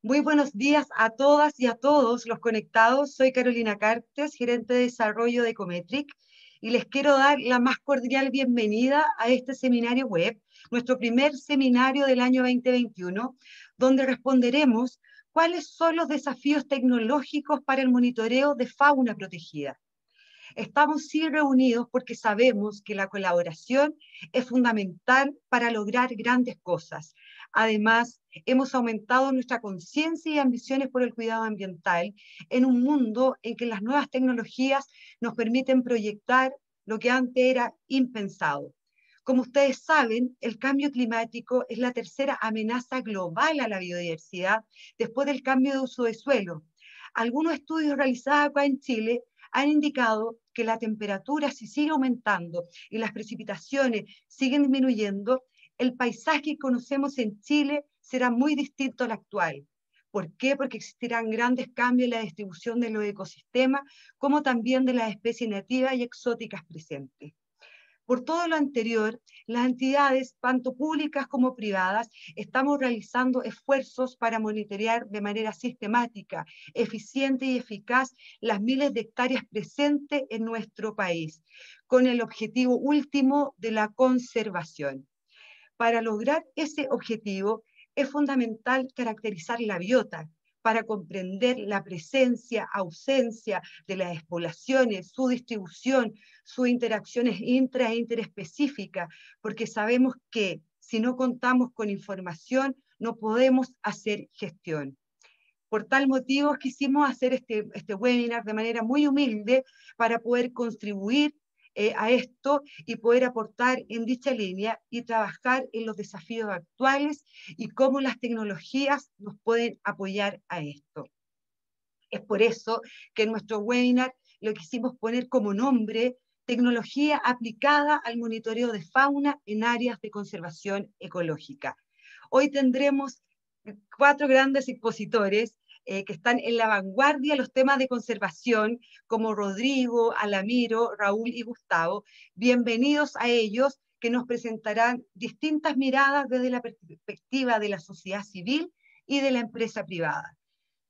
Muy buenos días a todas y a todos los conectados. Soy Carolina Cartes, gerente de desarrollo de Cometric, y les quiero dar la más cordial bienvenida a este seminario web, nuestro primer seminario del año 2021, donde responderemos cuáles son los desafíos tecnológicos para el monitoreo de fauna protegida. Estamos sí reunidos porque sabemos que la colaboración es fundamental para lograr grandes cosas Además, hemos aumentado nuestra conciencia y ambiciones por el cuidado ambiental en un mundo en que las nuevas tecnologías nos permiten proyectar lo que antes era impensado. Como ustedes saben, el cambio climático es la tercera amenaza global a la biodiversidad después del cambio de uso de suelo. Algunos estudios realizados acá en Chile han indicado que la temperatura, si sigue aumentando y las precipitaciones siguen disminuyendo, el paisaje que conocemos en Chile será muy distinto al actual. ¿Por qué? Porque existirán grandes cambios en la distribución de los ecosistemas, como también de las especies nativas y exóticas presentes. Por todo lo anterior, las entidades, tanto públicas como privadas, estamos realizando esfuerzos para monitorear de manera sistemática, eficiente y eficaz las miles de hectáreas presentes en nuestro país, con el objetivo último de la conservación. Para lograr ese objetivo es fundamental caracterizar la biota para comprender la presencia, ausencia de las poblaciones, su distribución, sus interacciones intra e interespecíficas, porque sabemos que si no contamos con información no podemos hacer gestión. Por tal motivo quisimos hacer este, este webinar de manera muy humilde para poder contribuir eh, a esto y poder aportar en dicha línea y trabajar en los desafíos actuales y cómo las tecnologías nos pueden apoyar a esto. Es por eso que en nuestro webinar lo quisimos poner como nombre tecnología aplicada al monitoreo de fauna en áreas de conservación ecológica. Hoy tendremos cuatro grandes expositores eh, que están en la vanguardia los temas de conservación, como Rodrigo, Alamiro, Raúl y Gustavo. Bienvenidos a ellos, que nos presentarán distintas miradas desde la perspectiva de la sociedad civil y de la empresa privada.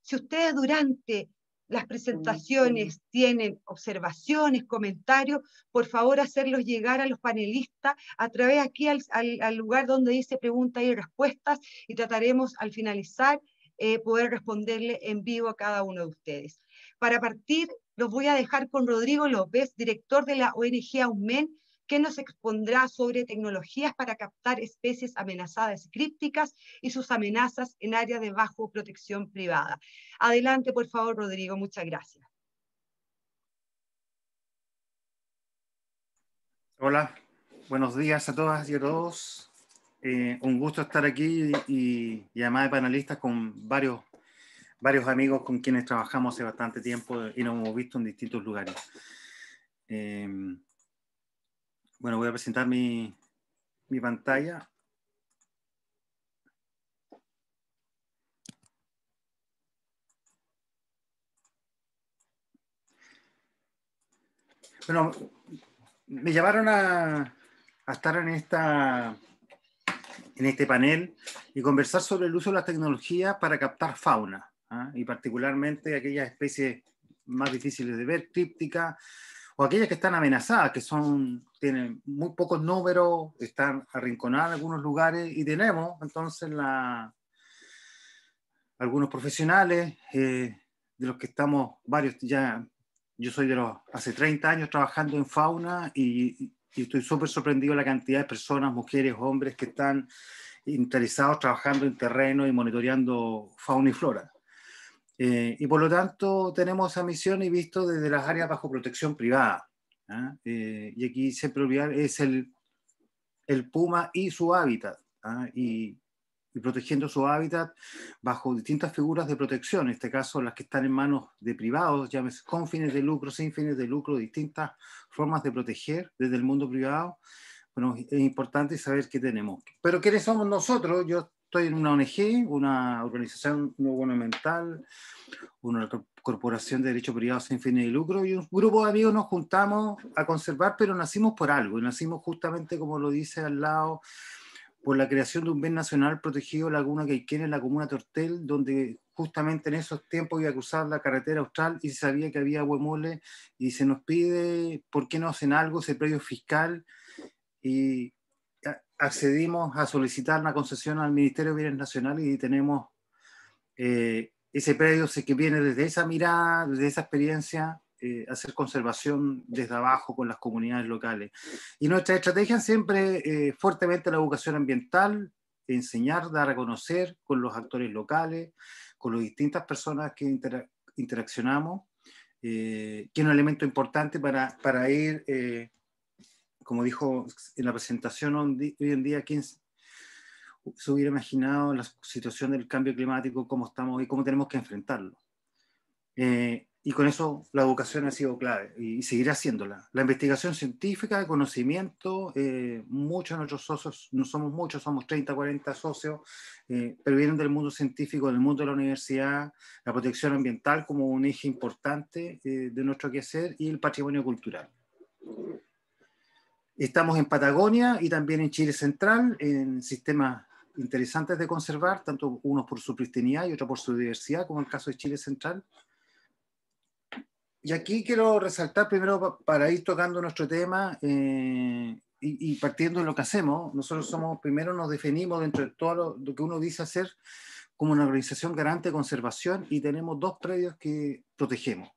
Si ustedes durante las presentaciones tienen observaciones, comentarios, por favor hacerlos llegar a los panelistas a través aquí al lugar donde dice preguntas y respuestas y trataremos al finalizar eh, poder responderle en vivo a cada uno de ustedes. Para partir, los voy a dejar con Rodrigo López, director de la ONG AUMEN, que nos expondrá sobre tecnologías para captar especies amenazadas crípticas y sus amenazas en áreas de bajo protección privada. Adelante, por favor, Rodrigo. Muchas gracias. Hola, buenos días a todas y a todos. Eh, un gusto estar aquí y, además de panelistas con varios, varios amigos con quienes trabajamos hace bastante tiempo y nos hemos visto en distintos lugares. Eh, bueno, voy a presentar mi, pantalla. Bueno, me llevaron a estar en esta en este panel y conversar sobre el uso de las tecnologías para captar fauna, ¿ah? y particularmente aquellas especies más difíciles de ver, crípticas, o aquellas que están amenazadas, que son, tienen muy pocos números, están arrinconadas en algunos lugares, y tenemos entonces la, algunos profesionales, eh, de los que estamos varios ya, yo soy de los, hace 30 años trabajando en fauna y, y estoy súper sorprendido de la cantidad de personas, mujeres, hombres que están interesados trabajando en terreno y monitoreando fauna y flora. Eh, y por lo tanto tenemos esa misión y visto desde las áreas bajo protección privada. ¿ah? Eh, y aquí siempre olvidar es el, el puma y su hábitat. ¿ah? Y, protegiendo su hábitat bajo distintas figuras de protección, en este caso las que están en manos de privados, llámese con fines de lucro, sin fines de lucro, distintas formas de proteger desde el mundo privado. Bueno, es importante saber qué tenemos. Pero ¿quiénes somos nosotros? Yo estoy en una ONG, una organización no gubernamental, una corporación de derecho privado sin fines de lucro, y un grupo de amigos nos juntamos a conservar, pero nacimos por algo, y nacimos justamente, como lo dice al lado, por la creación de un bien nacional protegido Laguna Caiquén en la comuna Tortel, donde justamente en esos tiempos iba a cruzar la carretera austral y se sabía que había huemole y se nos pide por qué no hacen algo, ese predio fiscal y accedimos a solicitar una concesión al Ministerio de Bienes Nacionales y tenemos eh, ese predio que viene desde esa mirada, desde esa experiencia eh, hacer conservación desde abajo con las comunidades locales. Y nuestra estrategia siempre eh, fuertemente la educación ambiental, enseñar, dar a conocer con los actores locales, con las distintas personas que interaccionamos, eh, que es un elemento importante para, para ir, como dijo en la presentación hoy en día, quién se hubiera imaginado la situación del cambio climático, cómo estamos y cómo tenemos que enfrentarlo. Eh, y con eso la educación ha sido clave y seguirá haciéndola. La investigación científica, el conocimiento, eh, muchos de nuestros socios, no somos muchos, somos 30, 40 socios, eh, pero vienen del mundo científico, del mundo de la universidad, la protección ambiental como un eje importante eh, de nuestro quehacer y el patrimonio cultural. Estamos en Patagonia y también en Chile Central, en sistemas interesantes de conservar, tanto unos por su pristinidad y otros por su diversidad, como en el caso de Chile Central, y aquí quiero resaltar primero para ir tocando nuestro tema eh, y, partiendo de lo que hacemos. Nosotros somos, primero nos definimos dentro de todo lo, que uno dice hacer como una organización garante de conservación y tenemos dos predios que protegemos.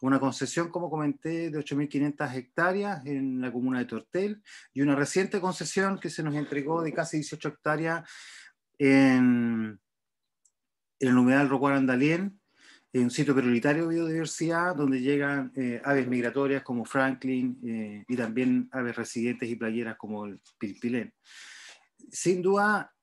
Una concesión, como comenté, de 8.500 hectáreas en la comuna de Tortel y una reciente concesión que se nos entregó de casi 18 hectáreas en, el humedal Rocuar Andalien, en un sitio prioritario de biodiversidad donde llegan eh, aves migratorias como Franklin eh, y también aves residentes y playeras como el pilpilén. Sin duda,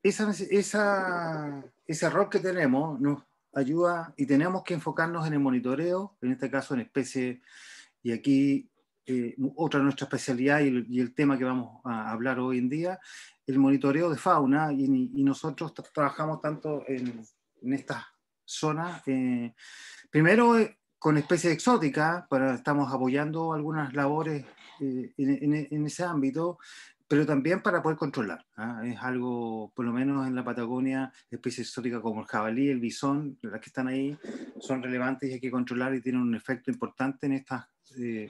esa, esa, ese error que tenemos nos ayuda y tenemos que enfocarnos en el monitoreo, en este caso en especies, y aquí eh, otra nuestra especialidad y el, y el, tema que vamos a hablar hoy en día, el monitoreo de fauna, y, nosotros trabajamos tanto en, en estas zonas, eh, primero eh, con especies exóticas, pero estamos apoyando algunas labores eh, en, ese ámbito, pero también para poder controlar. ¿ah? Es algo, por lo menos en la Patagonia, especies exóticas como el jabalí, el bisón, las que están ahí, son relevantes y hay que controlar y tienen un efecto importante en estas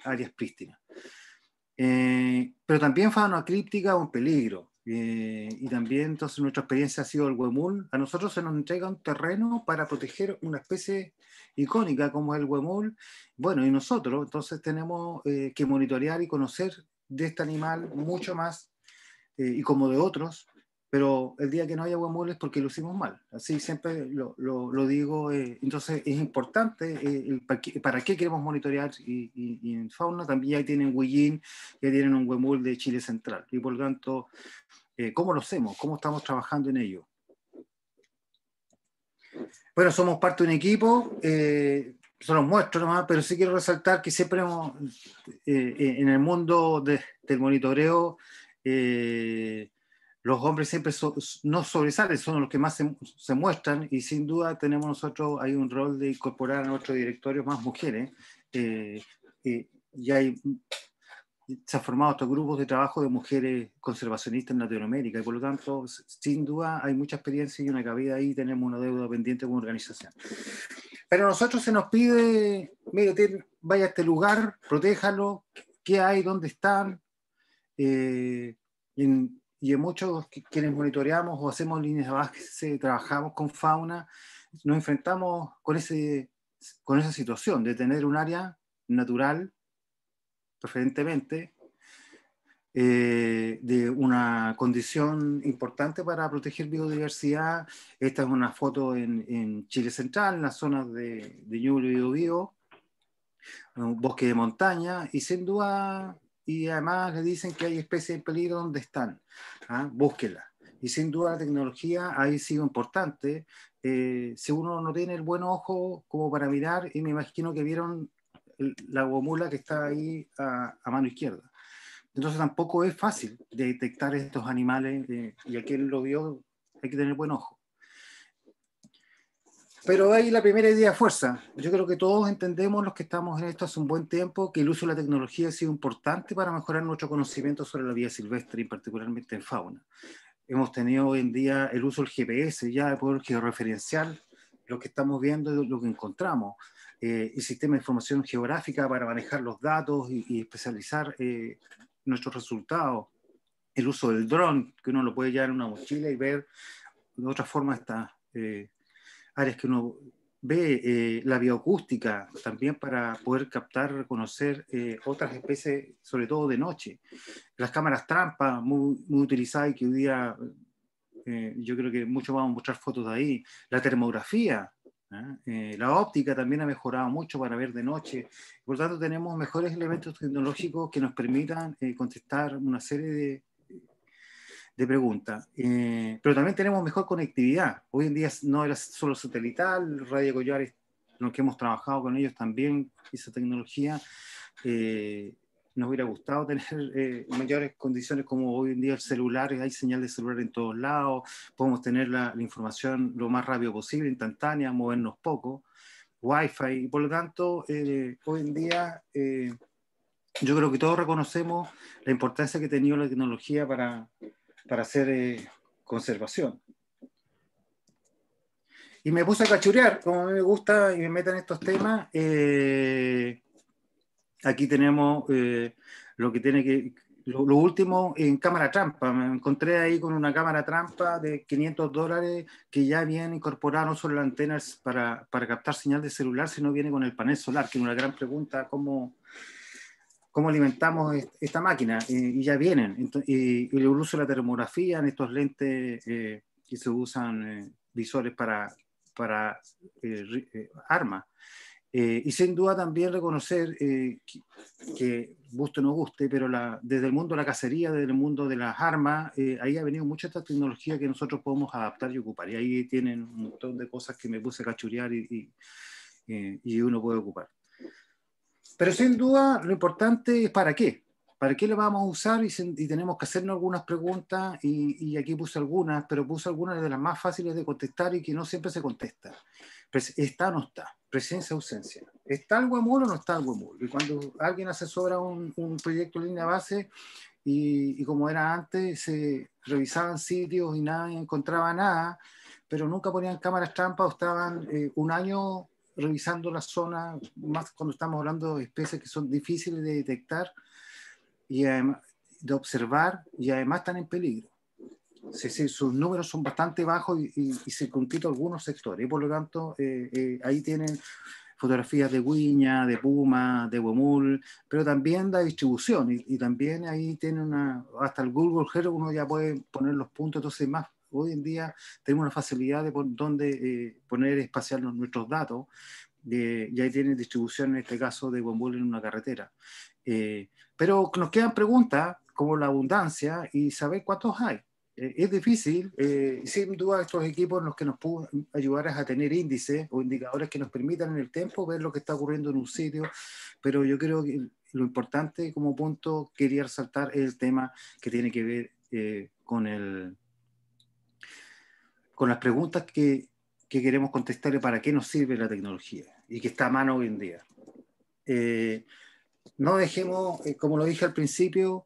áreas prístinas. pero también fauna críptica es un peligro. Eh, y también, entonces, nuestra experiencia ha sido el huemul. A nosotros se nos entrega un terreno para proteger una especie icónica como es el huemul. Bueno, y nosotros, entonces, tenemos eh, que monitorear y conocer de este animal mucho más eh, y como de otros, pero el día que no haya buen es porque lo hicimos mal. Así siempre lo, digo. Eh, entonces es importante eh, para, qué, queremos monitorear y, en fauna también ya tienen Huillín, ya tienen un huemul de Chile Central. Y por lo tanto, eh, ¿cómo lo hacemos? ¿Cómo estamos trabajando en ello? Bueno, somos parte de un equipo. se los muestro nomás, pero sí quiero resaltar que siempre hemos, en el mundo del monitoreo, los hombres siempre no sobresalen, son los que más se, muestran y sin duda tenemos nosotros, hay un rol de incorporar a nuestro directorio más mujeres eh, eh, y hay, se han formado estos grupos de trabajo de mujeres conservacionistas en Latinoamérica y por lo tanto, sin duda hay mucha experiencia y una cabida ahí, tenemos una deuda pendiente como organización. Pero a nosotros se nos pide, mire, vaya a este lugar, protéjalo, qué hay, dónde están. Eh, en, y muchos que, quienes monitoreamos o hacemos líneas de base, trabajamos con fauna, nos enfrentamos con, ese, con esa situación de tener un área natural, preferentemente, eh, de una condición importante para proteger biodiversidad. Esta es una foto en, Chile Central, en las zonas de, de Ñuble y Biobío, un bosque de montaña, y sin duda y además le dicen que hay especies en peligro donde están. ¿ah? Y sin duda la tecnología ha sido importante. Eh, si uno no tiene el buen ojo como para mirar, y me imagino que vieron la gomula que está ahí a, mano izquierda. Entonces tampoco es fácil detectar estos animales eh, y aquel lo vio hay que tener buen ojo. Pero ahí la primera idea, fuerza. Yo creo que todos entendemos, los que estamos en esto hace un buen tiempo, que el uso de la tecnología ha sido importante para mejorar nuestro conocimiento sobre la vida silvestre y particularmente en fauna. Hemos tenido hoy en día el uso del GPS ya de poder georreferenciar lo que estamos viendo y lo que encontramos. el eh, sistema de información geográfica para manejar los datos y, especializar eh, nuestros resultados. El uso del dron, que uno lo puede llevar en una mochila y ver de otra forma esta... Eh, áreas que uno ve, eh, la bioacústica, también para poder captar, reconocer eh, otras especies, sobre todo de noche. Las cámaras trampa, muy, muy utilizadas y que hoy día eh, yo creo que muchos vamos a mostrar fotos de ahí. La termografía, ¿ah? la óptica también ha mejorado mucho para ver de noche. Por lo tanto, tenemos mejores elementos tecnológicos que nos permitan contestar una serie de de preguntas. Eh, pero también tenemos mejor conectividad. Hoy en día no era solo satelital, Radio Collares, lo que hemos trabajado con ellos también, esa tecnología. Eh, nos hubiera gustado tener eh, mayores condiciones como hoy en día el celular, hay señal de celular en todos lados, podemos tener la, información lo más rápido posible, instantánea, movernos poco, wifi, y por lo tanto, hoy en día yo creo que todos reconocemos la importancia que ha tenido la tecnología para, para hacer eh, conservación. Y me puse a cachurear, como a mí me gusta y me metan estos temas. Eh, aquí tenemos eh, lo que tiene que. Lo, último en cámara trampa. Me encontré ahí con una cámara trampa de 500 dólares que ya viene incorporada no solo la antenas para, para captar señal de celular, sino viene con el panel solar, que es una gran pregunta: ¿cómo, cómo alimentamos esta máquina y ya vienen. y, y, el uso de la termografía en estos lentes eh, que se usan eh, visores para, para eh, armas. y sin duda también reconocer que, guste o no guste, pero la, desde el mundo de la cacería, desde el mundo de las armas, ahí ha venido mucha esta tecnología que nosotros podemos adaptar y ocupar. Y ahí tienen un montón de cosas que me puse a cachurear y uno puede ocupar. Pero sin duda lo importante es para qué. ¿Para qué lo vamos a usar? Y, tenemos que hacernos algunas preguntas, y, aquí puse algunas, pero puse algunas de las más fáciles de contestar y que no siempre se contesta. ¿Está o no está? Presencia, o ausencia. ¿Está algo Guamul o no está algo Guamul? Y cuando alguien asesora un, un proyecto en línea base y, como era antes, se revisaban sitios y nadie encontraba nada, pero nunca ponían cámaras trampa o estaban eh, un año revisando la zona más cuando estamos hablando de especies que son difíciles de detectar y de observar y además están en peligro. Sí, sus números son bastante bajos y, y, y algunos sectores. por lo tanto, eh, eh, ahí tienen fotografías de Guiña, de Puma, de Huemul, pero también la distribución. Y, también ahí tiene una, hasta el Google Earth uno ya puede poner los puntos. Entonces, más Hoy en día tenemos una facilidad de por, donde eh, poner espacial nuestros datos eh, y ahí tienen distribución, en este caso, de bomboles en una carretera. Eh, pero nos quedan preguntas como la abundancia y saber cuántos hay. es difícil, sin duda estos equipos los que nos pueden ayudar es a tener índices o indicadores que nos permitan en el tiempo ver lo que está ocurriendo en un sitio, pero yo creo que lo importante como punto quería resaltar es el tema que tiene que ver con el con las preguntas que, queremos contestar para qué nos sirve la tecnología y que está a mano hoy en día. Eh, no dejemos, eh, como lo dije al principio,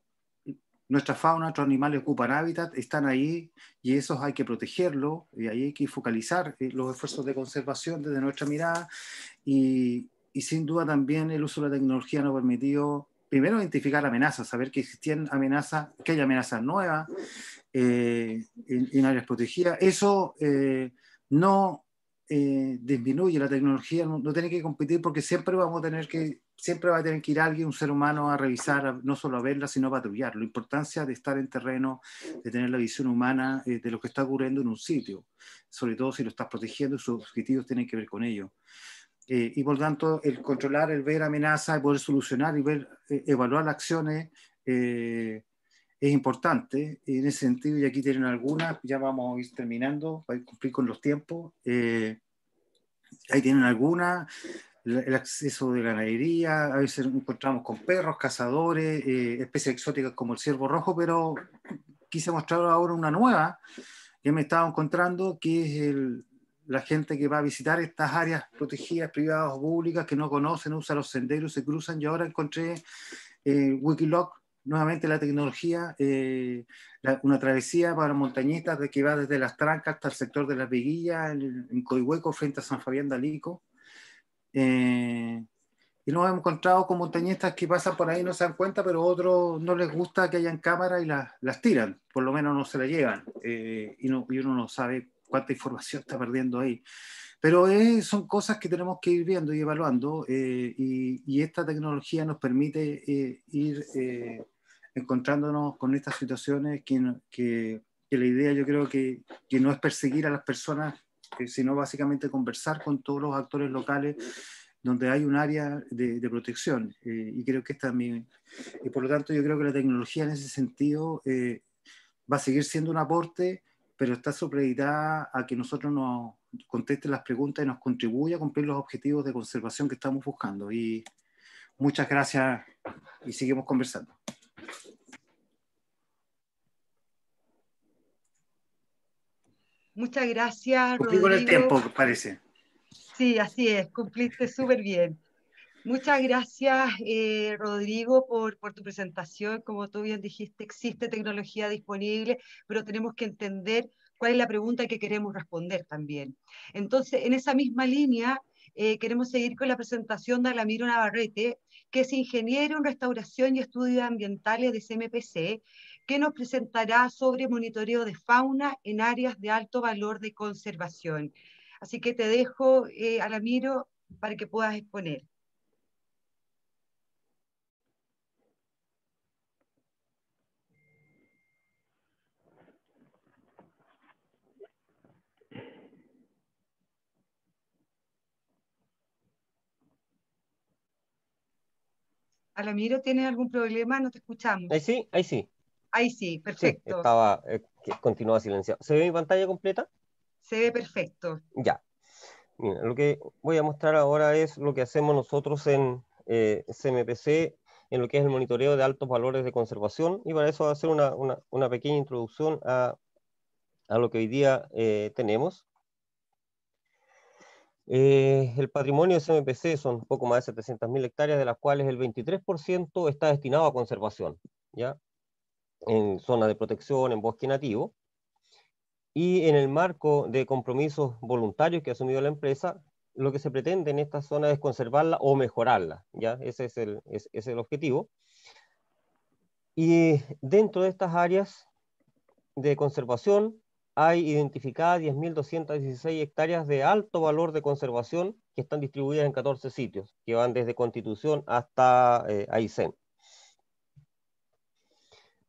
nuestra fauna, nuestros animales ocupan hábitat, están ahí y esos hay que protegerlos y ahí hay que focalizar eh, los esfuerzos de conservación desde nuestra mirada y, y sin duda también el uso de la tecnología nos ha permitido primero identificar amenazas, saber que existían amenazas, que hay amenazas nuevas eh, en, áreas protegidas. Eso eh, no eh, disminuye la tecnología, no, tiene que competir porque siempre vamos a tener que, siempre va a tener que ir alguien, un ser humano, a revisar, no solo a verla, sino a patrullar. La importancia de estar en terreno, de tener la visión humana de lo que está ocurriendo en un sitio, sobre todo si lo estás protegiendo, sus objetivos tienen que ver con ello. y por tanto, el controlar, el ver amenazas, el poder solucionar y ver, evaluar acciones es importante en ese sentido, y aquí tienen algunas, ya vamos a ir terminando para cumplir con los tiempos. Eh, ahí tienen algunas, el acceso de ganadería, a veces encontramos con perros, cazadores, eh, especies exóticas como el ciervo rojo, pero quise mostrar ahora una nueva que me estaba encontrando, que es la gente que va a visitar estas áreas protegidas, privadas o públicas, que no conocen, usan los senderos, se cruzan. y ahora encontré eh, Wikiloc, nuevamente la tecnología, eh, una travesía para montañistas de que va desde las trancas hasta el sector de las Viguillas, en, Coihueco, frente a San Fabián Dalico eh, y nos hemos encontrado con montañistas que pasan por ahí y no se dan cuenta, pero otros no les gusta que hayan cámara y las, las tiran, por lo menos no se las llevan, eh, y, no, uno no sabe cuánta información está perdiendo ahí. Pero son cosas que tenemos que ir viendo y evaluando, y, esta tecnología nos permite ir encontrándonos con estas situaciones que, que, la idea yo creo que, no es perseguir a las personas, eh, sino básicamente conversar con todos los actores locales donde hay un área de, protección. Eh, y creo que también, y por lo tanto yo creo que la tecnología en ese sentido eh, va a seguir siendo un aporte, pero está supeditada a que nosotros nos conteste las preguntas y nos contribuya a cumplir los objetivos de conservación que estamos buscando. Y muchas gracias y seguimos conversando. Muchas gracias. Cumplí con el tiempo, parece. Sí, así es, cumpliste súper bien. Muchas gracias, eh, Rodrigo, por, tu presentación. Como tú bien dijiste, existe tecnología disponible, pero tenemos que entender cuál es la pregunta que queremos responder también. Entonces, en esa misma línea, eh, queremos seguir con la presentación de Alamiro Navarrete, que es ingeniero en restauración y estudios ambientales de CMPC que nos presentará sobre monitoreo de fauna en áreas de alto valor de conservación. Así que te dejo, eh, Alamiro, para que puedas exponer. Alamiro, ¿tienes algún problema? No te escuchamos. Ahí sí, ahí sí. Ahí sí, perfecto. estaba, eh, continuaba silenciado. ¿Se ve mi pantalla completa? Se ve perfecto. Ya. lo que voy a mostrar ahora es lo que hacemos nosotros en eh, CMPC, en lo que es el monitoreo de altos valores de conservación, y para eso voy a hacer una, una, pequeña introducción a, a, lo que hoy día eh, tenemos. Eh, el patrimonio de CMPC son un poco más de 700.000 hectáreas, de las cuales el 23% está destinado a conservación. ¿ya? en zonas de protección, en bosque nativo. Y en el marco de compromisos voluntarios que ha asumido la empresa, lo que se pretende en esta zona es conservarla o mejorarla, ¿ya? Ese es el, el objetivo. Y dentro de estas áreas de conservación hay identificadas 10.216 hectáreas de alto valor de conservación que están distribuidas en 14 sitios, que van desde Constitución hasta eh, Aysén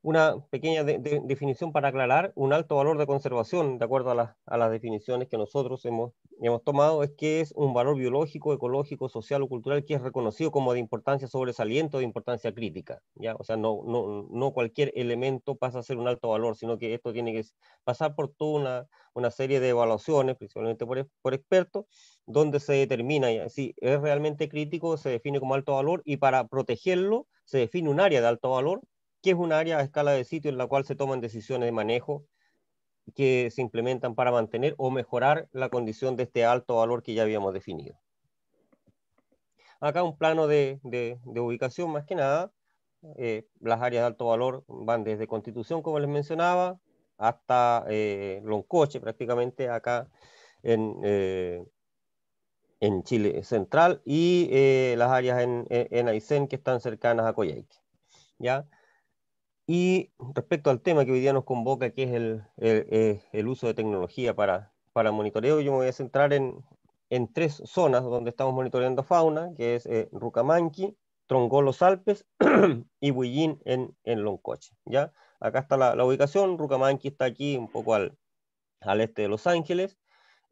una pequeña definición para aclarar, un alto valor de conservación, de acuerdo a, a las definiciones que nosotros hemos, hemos, tomado, es que es un valor biológico, ecológico, social o cultural que es reconocido como de importancia sobresaliente o de importancia crítica. ¿ya? O sea, no, no, no, cualquier elemento pasa a ser un alto valor, sino que esto tiene que pasar por toda una, una serie de evaluaciones, principalmente por, por expertos, donde se determina si es realmente crítico, se define como alto valor y para protegerlo se define un área de alto valor que es un área a escala de sitio en la cual se toman decisiones de manejo que se implementan para mantener o mejorar la condición de este alto valor que ya habíamos definido. Acá un plano de, de, de ubicación más que nada. Eh, las áreas de alto valor van desde Constitución, como les mencionaba, hasta eh, Loncoche prácticamente acá en, eh, en Chile Central y eh, las áreas en, en, Aysén que están cercanas a Coyhaique. ¿ya? Y respecto al tema que hoy día nos convoca, que es el, eh, uso de tecnología para, monitoreo, yo me voy a centrar en, tres zonas donde estamos monitoreando fauna, que es eh, Rucamanqui, Trongolos Alpes y Huillín en, en, Loncoche. ¿ya? Acá está la, ubicación, Rucamanqui está aquí un poco al, este de Los Ángeles,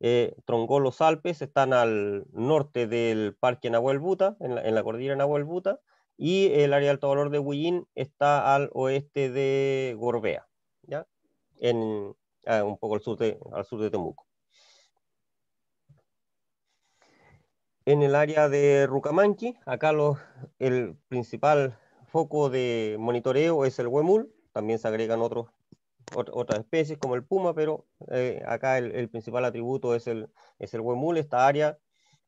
eh, Trongolos Alpes están al norte del Parque Nahuel Buta, en la, en la cordillera Nahuel Buta, y el área de alto valor de Huillín está al oeste de Gorbea, ¿ya? En, ah, un poco al sur, de, al sur de Temuco. En el área de Rucamanqui, acá los, el principal foco de monitoreo es el huemul, también se agregan otros, otras especies como el puma, pero eh, acá el, el, principal atributo es el, es el huemul, esta área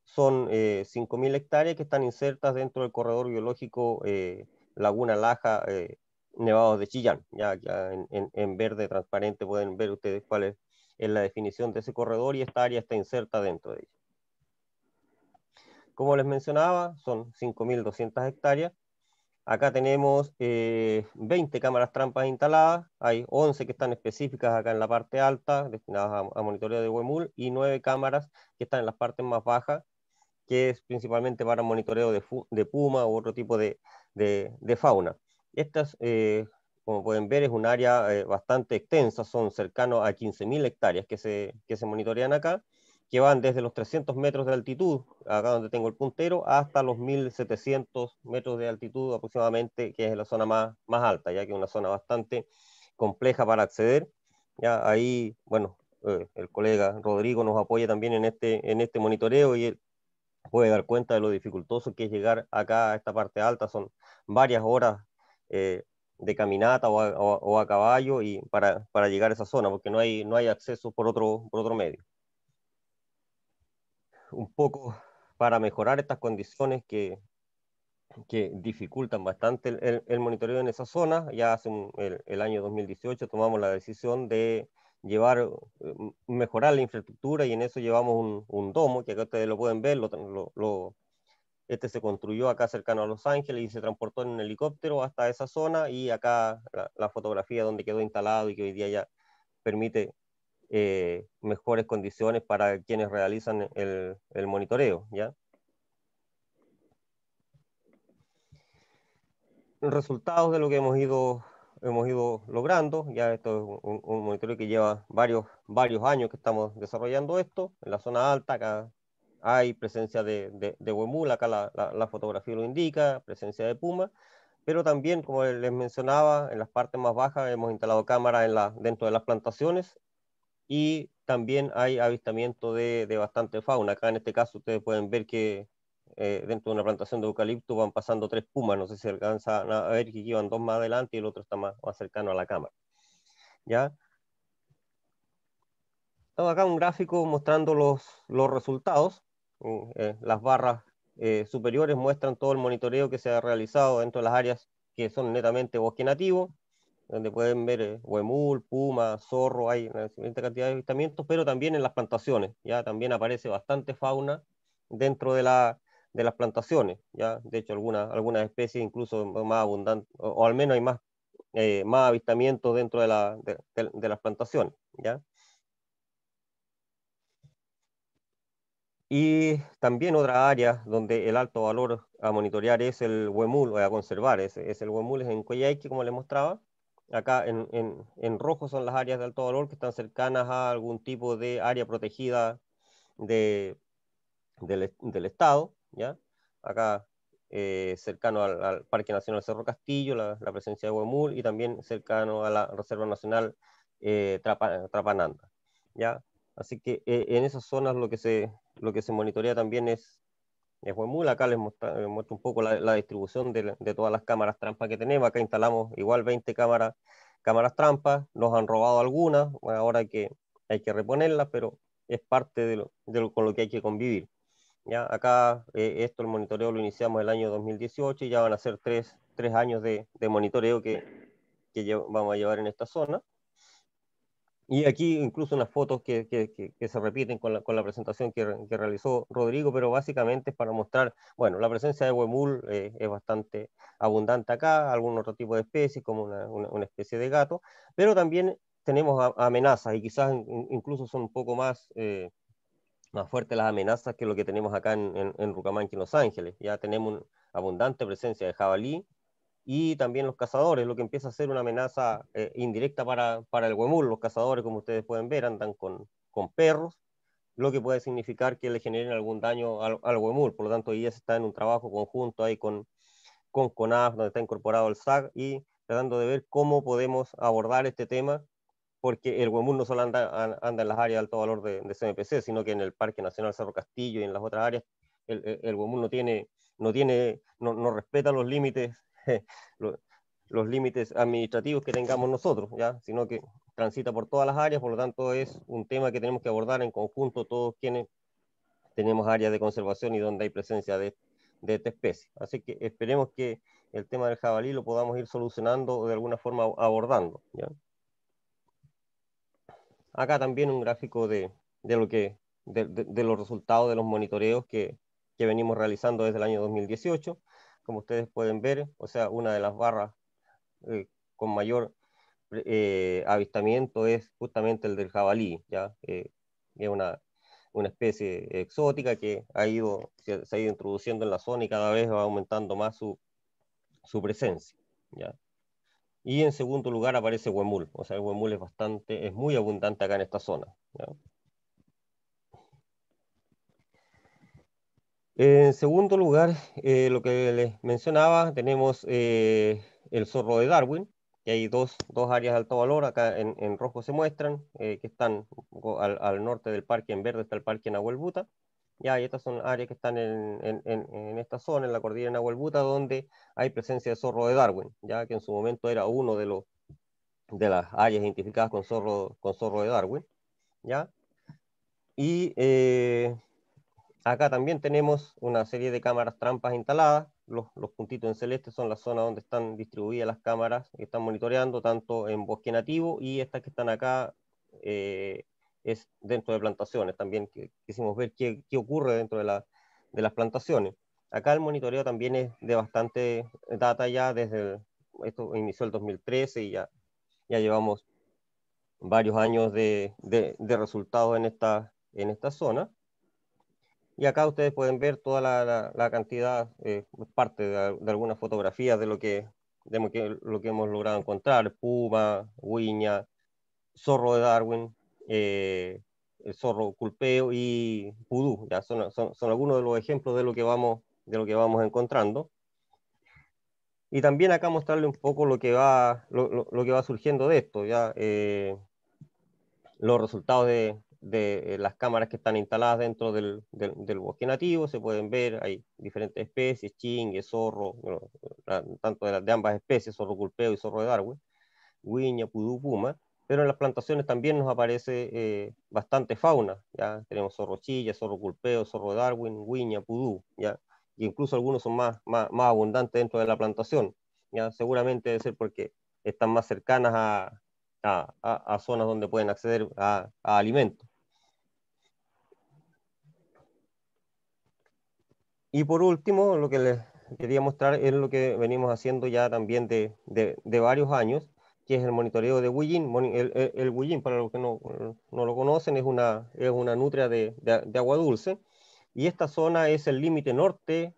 son 5.000 eh, hectáreas que están insertas dentro del corredor biológico eh, Laguna Laja, eh, Nevados de Chillán. Ya, en, verde transparente pueden ver ustedes cuál es, la definición de ese corredor y esta área está inserta dentro de ella. Como les mencionaba, son 5.200 hectáreas. Acá tenemos 20 cámaras trampas instaladas, hay 11 que están específicas acá en la parte alta, destinadas a, a monitoreo de huemul, y 9 cámaras que están en las partes más bajas, que es principalmente para monitoreo de, de puma u otro tipo de, de, fauna. Estas, eh, como pueden ver, es un área eh, bastante extensa, son cercanos a 15.000 hectáreas que se, que se monitorean acá, que van desde los 300 metros de altitud, acá donde tengo el puntero, hasta los 1.700 metros de altitud aproximadamente, que es la zona más, más alta, ya que es una zona bastante compleja para acceder. Ya ahí, bueno, eh, el colega Rodrigo nos apoya también en este, en este monitoreo y puede dar cuenta de lo dificultoso que es llegar acá a esta parte alta. Son varias horas eh, de caminata o a, caballo y para, para llegar a esa zona, porque no hay, no hay acceso por otro, por otro medio. Un poco para mejorar estas condiciones que, que dificultan bastante el, monitoreo en esa zona. Ya hace el, año 2018 tomamos la decisión de llevar, eh, mejorar la infraestructura y en eso llevamos un, domo, que acá ustedes lo pueden ver, lo, este se construyó acá cercano a Los Ángeles y se transportó en un helicóptero hasta esa zona y acá la, fotografía donde quedó instalado y que hoy día ya permite eh, mejores condiciones para quienes realizan el, monitoreo, ¿ya? Resultados de lo que hemos ido hemos ido logrando. Ya esto es un, un monitoreo que lleva varios, varios años que estamos desarrollando esto. En la zona alta acá hay presencia de, de, de huemul, acá la, la, fotografía lo indica, presencia de puma, pero también, como les mencionaba, en las partes más bajas hemos instalado cámaras en dentro de las plantaciones y también hay avistamiento de, de bastante fauna. Acá en este caso ustedes pueden ver que eh, dentro de una plantación de eucalipto van pasando tres pumas, no sé si alcanzan a ver que iban dos más adelante y el otro está más, más cercano a la cámara. ¿Ya? Tengo acá un gráfico mostrando los, los resultados. Eh, eh, las barras superiores muestran todo el monitoreo que se ha realizado dentro de las áreas que son netamente bosque nativo, donde pueden ver huemul, puma, zorro, hay una cantidad de avistamientos, pero también en las plantaciones, ya también aparece bastante fauna dentro de la, de las plantaciones, ¿ya? De hecho, algunas, especies incluso más abundantes, o, al menos hay más, eh, avistamientos dentro de, la, las plantaciones, ¿ya? Y también otra área donde el alto valor a monitorear es el huemul, o a conservar, es, el huemul es en Coyhaique, como les mostraba. Acá en, rojo son las áreas de alto valor que están cercanas a algún tipo de área protegida de, del, Estado, ¿ya? Acá eh, cercano al, Parque Nacional Cerro Castillo, la, presencia de Huemul, y también cercano a la Reserva Nacional eh, Trapananda. ¿ya? Así que eh, en esas zonas lo que se, lo que se monitorea también es, es Huemul. Acá les, muestro un poco la, distribución de, todas las cámaras trampa que tenemos. Acá instalamos igual 20 cámaras, cámaras trampas. Nos han robado algunas, ahora hay que, hay que reponerlas, pero es parte de de lo, con lo que hay que convivir. Acá eh, esto, el monitoreo lo iniciamos el año 2018 y ya van a ser tres, años de, monitoreo que, vamos a llevar en esta zona. Y aquí incluso unas fotos que, se repiten con la, presentación que, realizó Rodrigo, pero básicamente es para mostrar, bueno, la presencia de huemul eh, es bastante abundante acá, algún otro tipo de especies, como una, especie de gato, pero también tenemos amenazas y quizás incluso son un poco más... Eh, más fuertes las amenazas que lo que tenemos acá en, en, en en Los Ángeles. Ya tenemos una abundante presencia de jabalí y también los cazadores, lo que empieza a ser una amenaza eh, indirecta para, para, el huemul. Los cazadores, como ustedes pueden ver, andan con, con perros, lo que puede significar que le generen algún daño al, al huemul. Por lo tanto, ahí ya se está en un trabajo conjunto ahí con, con CONAF, donde está incorporado el SAC, y tratando de ver cómo podemos abordar este tema porque el huemul no solo anda, anda, en las áreas de alto valor de, de, CMPC, sino que en el Parque Nacional Cerro Castillo y en las otras áreas, el, el no tiene, no tiene, no, respeta los límites, los, límites administrativos que tengamos nosotros, ¿ya? sino que transita por todas las áreas, por lo tanto es un tema que tenemos que abordar en conjunto todos quienes tenemos áreas de conservación y donde hay presencia de, de esta especie. Así que esperemos que el tema del jabalí lo podamos ir solucionando o de alguna forma abordando. ¿ya? acá también un gráfico de, lo que, de, los resultados de los monitoreos que, venimos realizando desde el año 2018. Como ustedes pueden ver, o sea, una de las barras eh, con mayor eh, avistamiento es justamente el del jabalí, ¿ya? Eh, es una, una, especie exótica que ha ido, se, ha ido introduciendo en la zona y cada vez va aumentando más su, su presencia, ¿ya? Y en segundo lugar aparece huemul. O sea, el huemul es bastante, es muy abundante acá en esta zona. En segundo lugar, eh, lo que les mencionaba, tenemos eh, el zorro de Darwin, que hay dos, dos, áreas de alto valor, acá en, en rojo se muestran, eh, que están al, al, norte del parque, en verde está el parque Nahuel Buta, ya, y estas son áreas que están en, en, esta zona, en la cordillera Nahuelbuta, donde hay presencia de zorro de Darwin, ya que en su momento era uno de los de las áreas identificadas con zorro, con zorro de Darwin, ¿ya? Y eh, acá también tenemos una serie de cámaras trampas instaladas, los, puntitos en celeste son la zona donde están distribuidas las cámaras que están monitoreando, tanto en bosque nativo y estas que están acá eh, es dentro de plantaciones. También quisimos ver qué, qué ocurre dentro de, la, de, las plantaciones. Acá el monitoreo también es de bastante data ya desde, esto inició el 2013 y ya, ya llevamos varios años de, de, resultados en esta, en esta zona. Y acá ustedes pueden ver toda la, la, cantidad, eh, parte de, algunas fotografías de lo que, de lo que hemos logrado encontrar, puma, guiña, zorro de Darwin, eh, el zorro culpeo y pudú. Ya son, algunos de los ejemplos de lo que vamos, de lo que vamos encontrando. Y también acá mostrarle un poco lo que va, lo, que va surgiendo de esto, ya eh, los resultados de, eh, las cámaras que están instaladas dentro del, bosque nativo, se pueden ver, hay diferentes especies, chingue, zorro, tanto de, de ambas especies, zorro culpeo y zorro de Darwin, guiña, pudú, puma, pero en las plantaciones también nos aparece eh, bastante fauna, ¿ya? Tenemos zorro zorro culpeo, zorro darwin, guiña, pudú, ¿ya? incluso algunos son más, más, más, abundantes dentro de la plantación, ¿ya? Seguramente debe ser porque están más cercanas a, a, a, zonas donde pueden acceder a, alimentos. Y por último, lo que les quería mostrar es lo que venimos haciendo ya también de, de, de varios años, que es el monitoreo de Wijin. El, el, para los que no, no, lo conocen, es una, es una nutria de, de, agua dulce. Y esta zona es el límite norte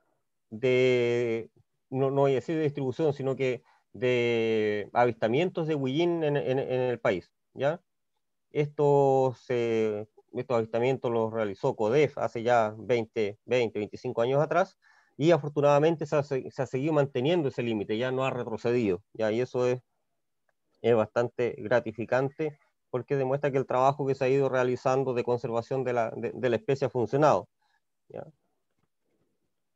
de, no, no voy a decir de distribución, sino que de avistamientos de Wijin en, en, el país. ¿ya? Estos, estos avistamientos los realizó CODEF hace ya 20, 20, 25 años atrás y afortunadamente se ha, se ha seguido manteniendo ese límite, ya no ha retrocedido. ¿ya? Y eso es es bastante gratificante porque demuestra que el trabajo que se ha ido realizando de conservación de la, de, la especie ha funcionado.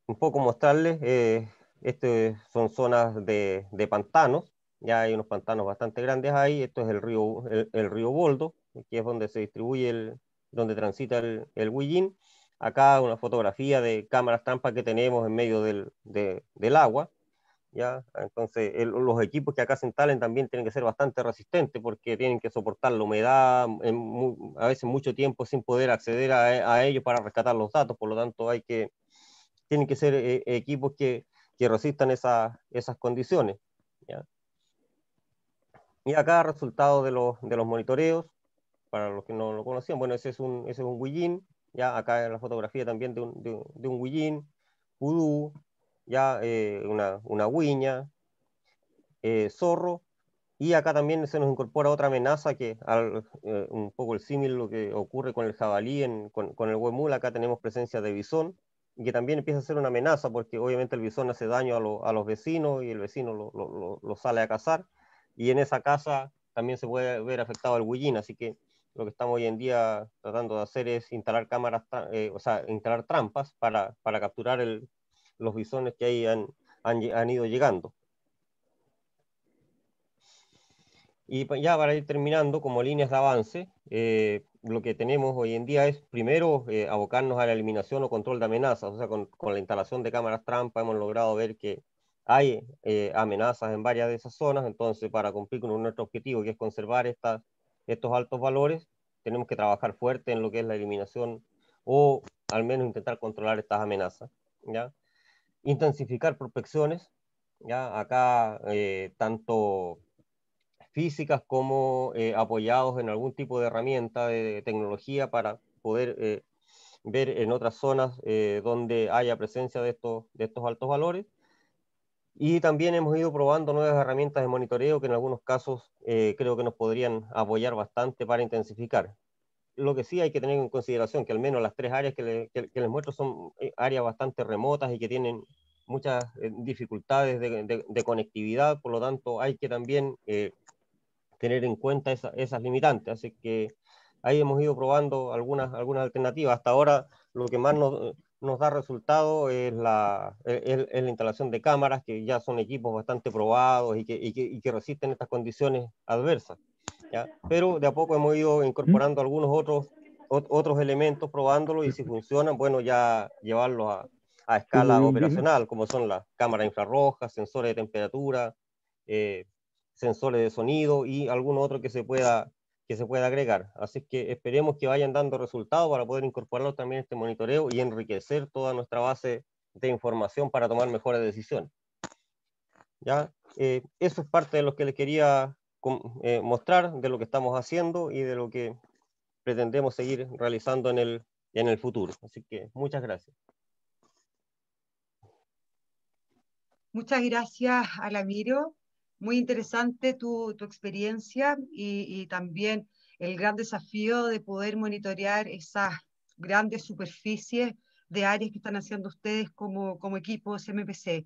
Un poco mostrarles, eh, estas son zonas de, de, pantanos, ya hay unos pantanos bastante grandes ahí, esto es el río, el, río Boldo, que es donde se distribuye, el, donde transita el, el Huillín. Acá una fotografía de cámaras trampa que tenemos en medio del, del agua. Entonces, los equipos que acá se instalen también tienen que ser bastante resistentes porque tienen que soportar la humedad, a veces mucho tiempo sin poder acceder a, ellos para rescatar los datos, por lo tanto, hay que, tienen que ser eh, equipos que, que resistan esas condiciones, Y acá resultado de los, de los monitoreos, para los que no lo conocían, bueno, ese es un, ese es un ya acá en la fotografía también de un, de, de un ya eh, una, una huiña, eh, zorro, y acá también se nos incorpora otra amenaza que al, eh, un poco el símil lo que ocurre con el jabalí, con, el huemul, acá tenemos presencia de bisón, y que también empieza a ser una amenaza porque obviamente el bisón hace daño a, a los vecinos y el vecino lo, lo, sale a cazar, y en esa casa también se puede ver afectado el huillín, así que lo que estamos hoy en día tratando de hacer es instalar cámaras, o sea, instalar trampas para, para capturar el, los bisones que ahí han, han, ido llegando. Y ya para ir terminando, como líneas de avance, eh, lo que tenemos hoy en día es primero eh, abocarnos a la eliminación o control de amenazas. O sea, con, con la instalación de cámaras trampa hemos logrado ver que hay eh, amenazas en varias de esas zonas. Entonces, para cumplir con nuestro objetivo, que es conservar estas, estos altos valores, tenemos que trabajar fuerte en lo que es la eliminación o al menos intentar controlar estas amenazas. ¿ya? intensificar prospecciones, ¿ya? acá eh, tanto físicas como eh, apoyados en algún tipo de herramienta, de tecnología para poder eh, ver en otras zonas donde haya presencia de estos, de estos altos valores. Y también hemos ido probando nuevas herramientas de monitoreo que en algunos casos creo que nos podrían apoyar bastante para intensificar lo que sí hay que tener en consideración que al menos las tres áreas que, les muestro son eh, áreas bastante remotas y que tienen muchas eh, dificultades de, conectividad, por lo tanto hay que también eh, tener en cuenta esas limitantes. Así que ahí hemos ido probando algunas, algunas alternativas. Hasta ahora lo que más nos, da resultado es la, e, e, la, instalación de cámaras, que ya son equipos bastante probados y que resisten estas condiciones adversas. Pero de a poco hemos ido incorporando algunos otros, otros elementos, probándolos y si funcionan, bueno, ya llevarlos a, a escala operacional, como son las cámaras infrarrojas, sensores de temperatura, eh, sensores de sonido y algún otro que se pueda que se pueda agregar. Así que esperemos que vayan dando resultados para poder incorporarlo también este monitoreo y enriquecer toda nuestra base de información para tomar mejores decisiones. ¿Ya? Eh, eso es parte de lo que les quería eh, mostrar de lo que estamos haciendo y de lo que pretendemos seguir realizando en el, en el futuro. Así que muchas gracias. Muchas gracias, Alamiro. Muy interesante tu, experiencia y, también el gran desafío de poder monitorear esas grandes superficies de áreas que están haciendo ustedes como, como equipo CMPC.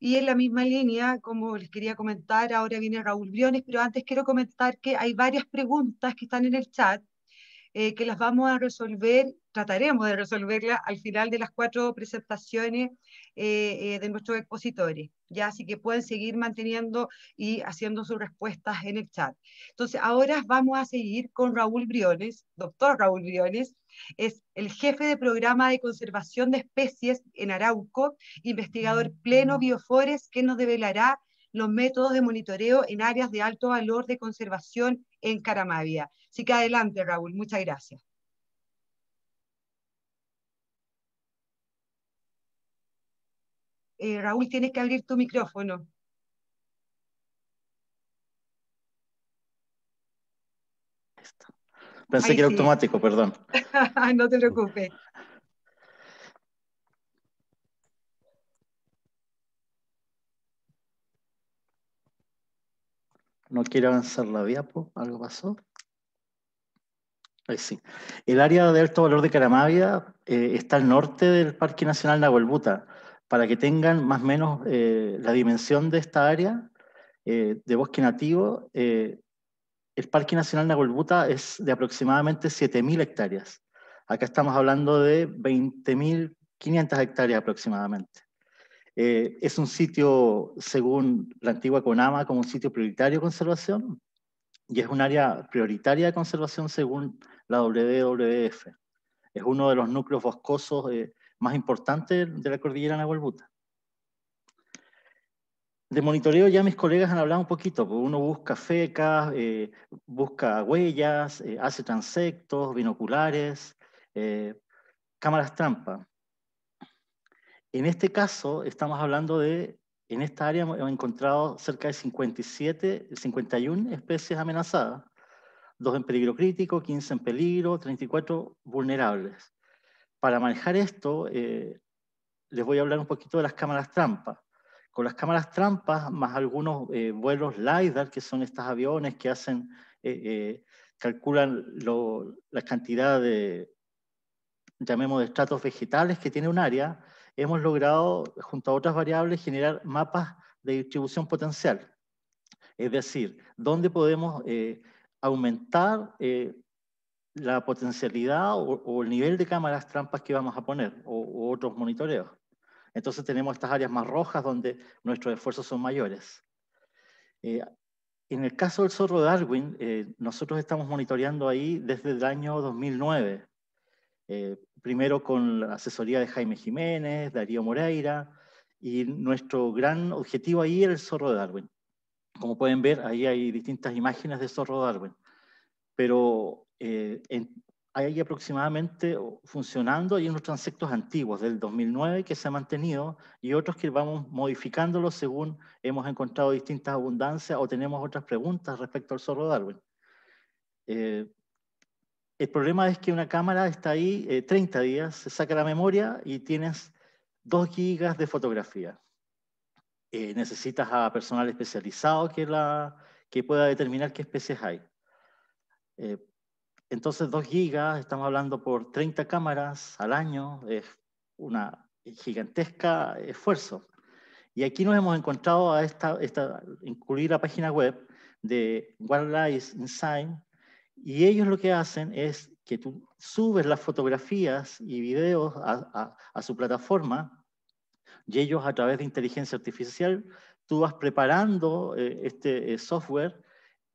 Y en la misma línea, como les quería comentar, ahora viene Raúl Briones, pero antes quiero comentar que hay varias preguntas que están en el chat eh, que las vamos a resolver, trataremos de resolverlas al final de las cuatro presentaciones eh, eh, de nuestros expositores ya así que pueden seguir manteniendo y haciendo sus respuestas en el chat. Entonces, ahora vamos a seguir con Raúl Briones, doctor Raúl Briones, es el jefe de programa de conservación de especies en Arauco, investigador pleno Biofores, que nos develará los métodos de monitoreo en áreas de alto valor de conservación en Caramavia. Así que adelante, Raúl, muchas gracias. Eh, Raúl, tienes que abrir tu micrófono. Pensé que era automático, perdón. no te preocupes. No quiere avanzar la diapo, algo pasó. Ahí sí. El área de alto valor de Caramavia eh, está al norte del Parque Nacional Nahuelbuta para que tengan más o menos eh, la dimensión de esta área eh, de bosque nativo, eh, el Parque Nacional Nahuelbuta es de aproximadamente 7.000 hectáreas. Acá estamos hablando de 20.500 hectáreas aproximadamente. es un sitio, según la antigua CONAMA, como un sitio prioritario de conservación y es un área prioritaria de conservación según la WWF. Es uno de los núcleos boscosos más importante de la cordillera Nahualbuta. De monitoreo ya mis colegas han hablado un poquito, pues uno busca fecas, eh, busca huellas, eh, hace transectos, binoculares, eh, cámaras trampa. En este caso estamos hablando de, en esta área hemos encontrado cerca de 57, 51 especies amenazadas, Dos en peligro crítico, 15 en peligro, 34 vulnerables para manejar esto, eh, les voy a hablar un poquito de las cámaras trampa. Con las cámaras trampas, más algunos eh, vuelos LIDAR, que son estos aviones que hacen, eh, calculan la cantidad de, llamemos, de estratos vegetales que tiene un área, hemos logrado, junto a otras variables, generar mapas de distribución potencial. Es decir, dónde podemos aumentar la potencialidad o, el nivel de cámaras trampas que vamos a poner o, otros monitoreos. Entonces tenemos estas áreas más rojas donde nuestros esfuerzos son mayores. Eh, en el caso del zorro Darwin, eh, nosotros estamos monitoreando ahí desde el año 2009. Eh, primero con la asesoría de Jaime Jiménez, Darío Moreira, y nuestro gran objetivo ahí era el zorro de Darwin. Como pueden ver, ahí hay distintas imágenes de zorro Darwin. Pero eh, en, hay aproximadamente funcionando, hay unos transectos antiguos del 2009 que se han mantenido y otros que vamos modificándolos según hemos encontrado distintas abundancias o tenemos otras preguntas respecto al zorro Darwin. Eh, el problema es que una cámara está ahí 30 eh, días, se saca la memoria y tienes 2 gigas de fotografía. Eh, necesitas a personal especializado que, la, que pueda determinar qué especies hay. Eh, entonces, 2 gigas, estamos hablando por 30 cámaras al año, es una gigantesca esfuerzo. Y aquí nos hemos encontrado a esta, esta incluir la página web de Wildlife Insight, y ellos lo que hacen es que tú subes las fotografías y videos a, su plataforma y ellos a través de inteligencia artificial, tú vas preparando eh, este eh, software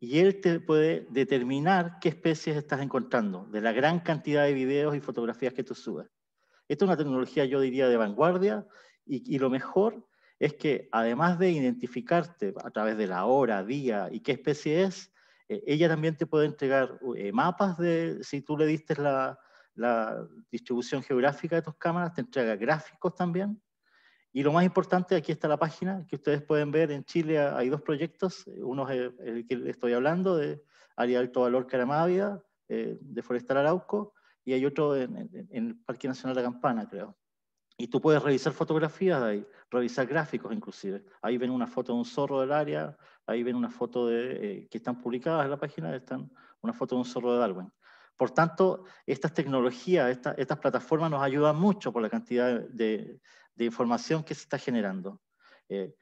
y él te puede determinar qué especies estás encontrando de la gran cantidad de videos y fotografías que tú subes. Esta es una tecnología, yo diría, de vanguardia y, lo mejor es que además de identificarte a través de la hora, día y qué especie es, eh, ella también te puede entregar eh, mapas de, si tú le diste la distribución geográfica de tus cámaras, te entrega gráficos también y lo más importante, aquí está la página que ustedes pueden ver. En Chile hay dos proyectos. Eh, uno es el que estoy hablando, de Área Alto Valor Caramavia, eh, de Forestal Arauco, y hay otro en, el Parque Nacional La Campana, creo. Y tú puedes revisar fotografías de ahí, revisar gráficos inclusive. Ahí ven una foto de un zorro del área, ahí ven una foto de, eh, que están publicadas en la página, están una foto de un zorro de Darwin. Por tanto, estas tecnologías, estas plataformas nos ayudan mucho por la cantidad de, de información que se está generando. Eh,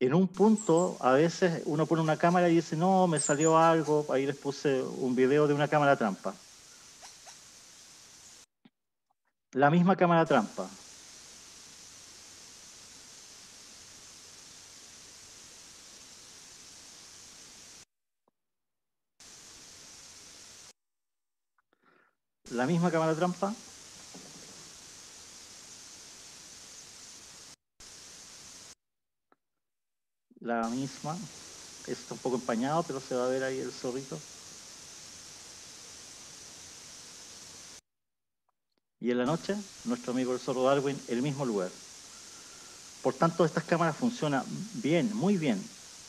en un punto, a veces uno pone una cámara y dice, no, me salió algo, ahí les puse un video de una cámara trampa. La misma cámara trampa. La misma cámara trampa la misma. está un poco empañado, pero se va a ver ahí el zorrito. Y en la noche, nuestro amigo el zorro Darwin, el mismo lugar. Por tanto, estas cámaras funcionan bien, muy bien,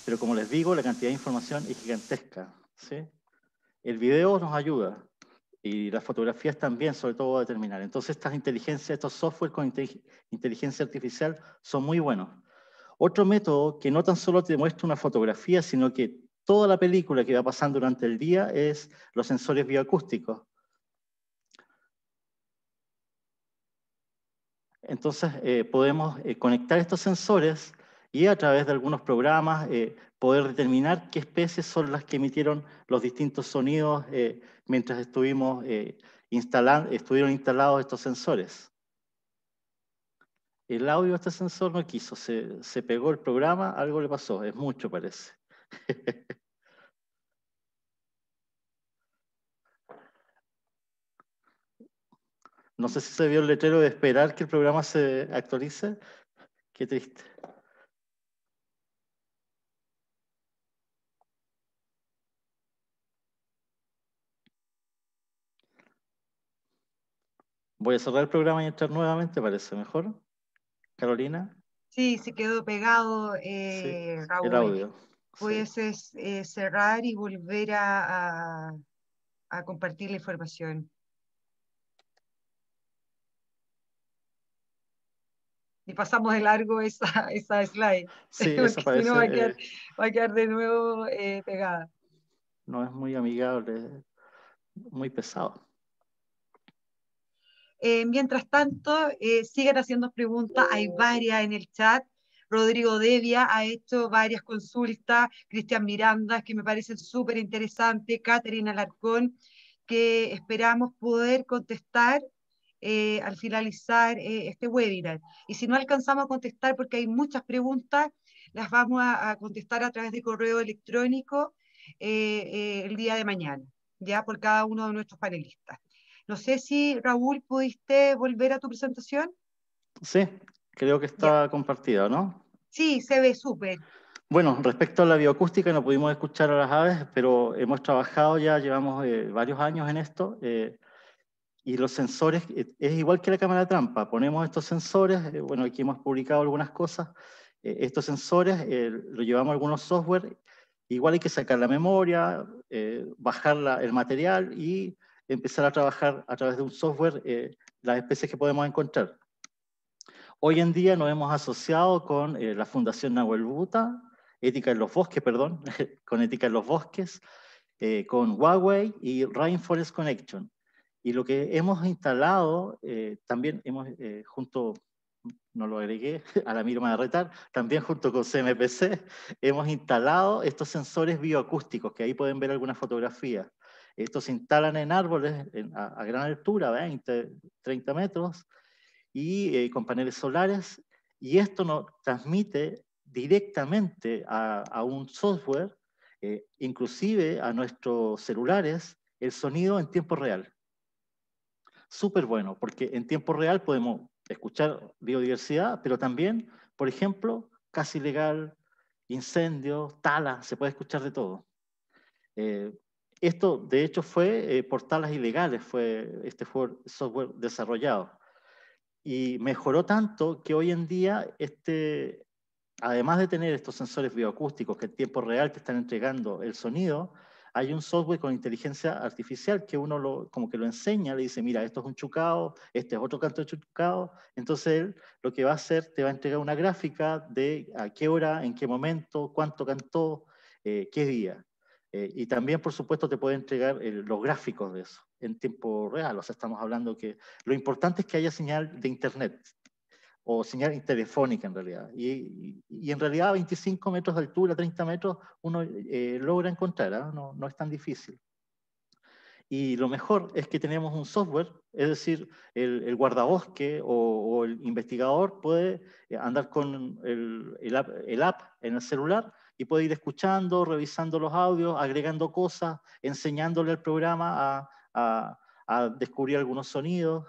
pero como les digo, la cantidad de información es gigantesca. ¿sí? El video nos ayuda y las fotografías también, sobre todo, a determinar. Entonces, estas inteligencias, estos software con inteligencia artificial son muy buenos. Otro método que no tan solo te muestra una fotografía, sino que toda la película que va pasando durante el día es los sensores bioacústicos. Entonces eh, podemos eh, conectar estos sensores y a través de algunos programas eh, poder determinar qué especies son las que emitieron los distintos sonidos mientras estuvimos, estuvieron instalados estos sensores el audio de este sensor no quiso, se, se pegó el programa, algo le pasó, es mucho parece. No sé si se vio el letrero de esperar que el programa se actualice. Qué triste. Voy a cerrar el programa y entrar nuevamente, parece mejor. Carolina? Sí, se quedó pegado, eh, Raúl. audio. Puedes eh, cerrar y volver a, compartir la información. y pasamos de largo esa, slide. Sí, esa eh. va, a quedar, de nuevo pegada. No es muy amigable, muy pesado. Eh, mientras tanto, eh, siguen haciendo preguntas, hay oh. varias en el chat. Rodrigo Devia ha hecho varias consultas, Cristian Miranda, que me parecen súper interesantes, Caterina Alarcón, que esperamos poder contestar eh, al finalizar eh, este webinar. Y si no alcanzamos a contestar, porque hay muchas preguntas, las vamos a contestar a través de correo electrónico el día de mañana, ya por cada uno de nuestros panelistas. No sé si Raúl pudiste volver a tu presentación. Sí, creo que está compartida, ¿no? Sí, se ve súper. Bueno, respecto a la bioacústica, no pudimos escuchar a las aves, pero hemos trabajado ya, llevamos eh, varios años en esto. Eh, y los sensores, eh, es igual que la cámara trampa, ponemos estos sensores, bueno, aquí hemos publicado algunas cosas, estos sensores, lo llevamos a algunos software, igual hay que sacar la memoria, bajar el material y empezar a trabajar a través de un software eh, las especies que podemos encontrar. Hoy en día nos hemos asociado con eh, la Fundación Nahuel Buta, Ética en los Bosques, perdón, con Ética en los Bosques, eh, con Huawei y Rainforest Connection. Y lo que hemos instalado, también hemos junto no lo agregué, a la misma de retar, también junto con CMPC hemos instalado estos sensores bioacústicos, que ahí pueden ver algunas fotografías. Estos se instalan en árboles a, gran altura, 20, 30 metros, y eh, con paneles solares, y esto nos transmite directamente a, un software, eh, inclusive a nuestros celulares, el sonido en tiempo real. Súper bueno, porque en tiempo real podemos escuchar biodiversidad, pero también, por ejemplo, casi legal, incendios, tala, se puede escuchar de todo. Eh, esto, de hecho, fue eh, por talas ilegales, fue este software desarrollado. Y mejoró tanto que hoy en día, este, además de tener estos sensores bioacústicos que en tiempo real te están entregando el sonido, hay un software con inteligencia artificial que uno lo, como que lo enseña, le dice, mira, esto es un chucado, este es otro canto de chucao. Entonces él lo que va a hacer, te va a entregar una gráfica de a qué hora, en qué momento, cuánto cantó, eh, qué día. Eh, y también, por supuesto, te puede entregar eh, los gráficos de eso en tiempo real. O sea, estamos hablando que lo importante es que haya señal de Internet o señal telefónica en realidad. Y, y, en realidad a 25 metros de altura, 30 metros, uno eh, logra encontrar, ¿ah? no, no, es tan difícil. Y lo mejor es que tenemos un software, es decir, el, guardabosque o, el investigador puede andar con el, el app en el celular y puede ir escuchando, revisando los audios, agregando cosas, enseñándole al programa a, descubrir algunos sonidos.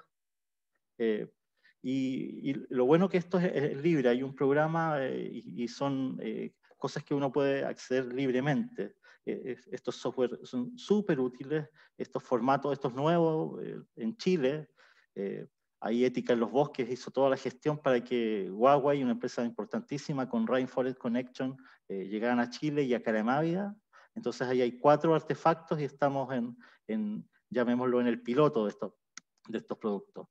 Eh, y, lo bueno que esto es, libre, hay un programa eh, y, son eh, cosas que uno puede acceder libremente. estos software son súper útiles, estos formatos, estos nuevos en Chile. Ahí Ética en los Bosques hizo toda la gestión para que Huawei, una empresa importantísima con Rainforest Connection, eh, llegaran a Chile y a Caramávida. Entonces ahí hay cuatro artefactos y estamos en, llamémoslo, en el piloto de, de estos productos.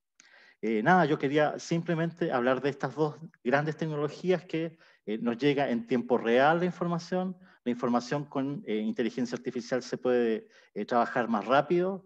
Eh, nada, yo quería simplemente hablar de estas dos grandes tecnologías que eh, nos llega en tiempo real la información. La información con inteligencia artificial se puede trabajar más rápido,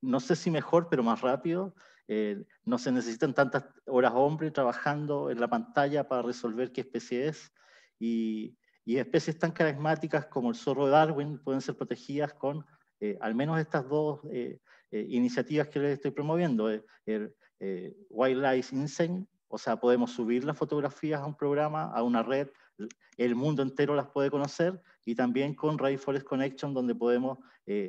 no sé si mejor, pero más rápido. Eh, no se necesitan tantas horas hombre trabajando en la pantalla para resolver qué especie es. Y, especies tan carismáticas como el zorro de Darwin pueden ser protegidas con eh, al menos estas dos eh, iniciativas que les estoy promoviendo. El, Wildlife Insane, o sea, podemos subir las fotografías a un programa, a una red, el mundo entero las puede conocer, y también con Rainforest Connection, donde podemos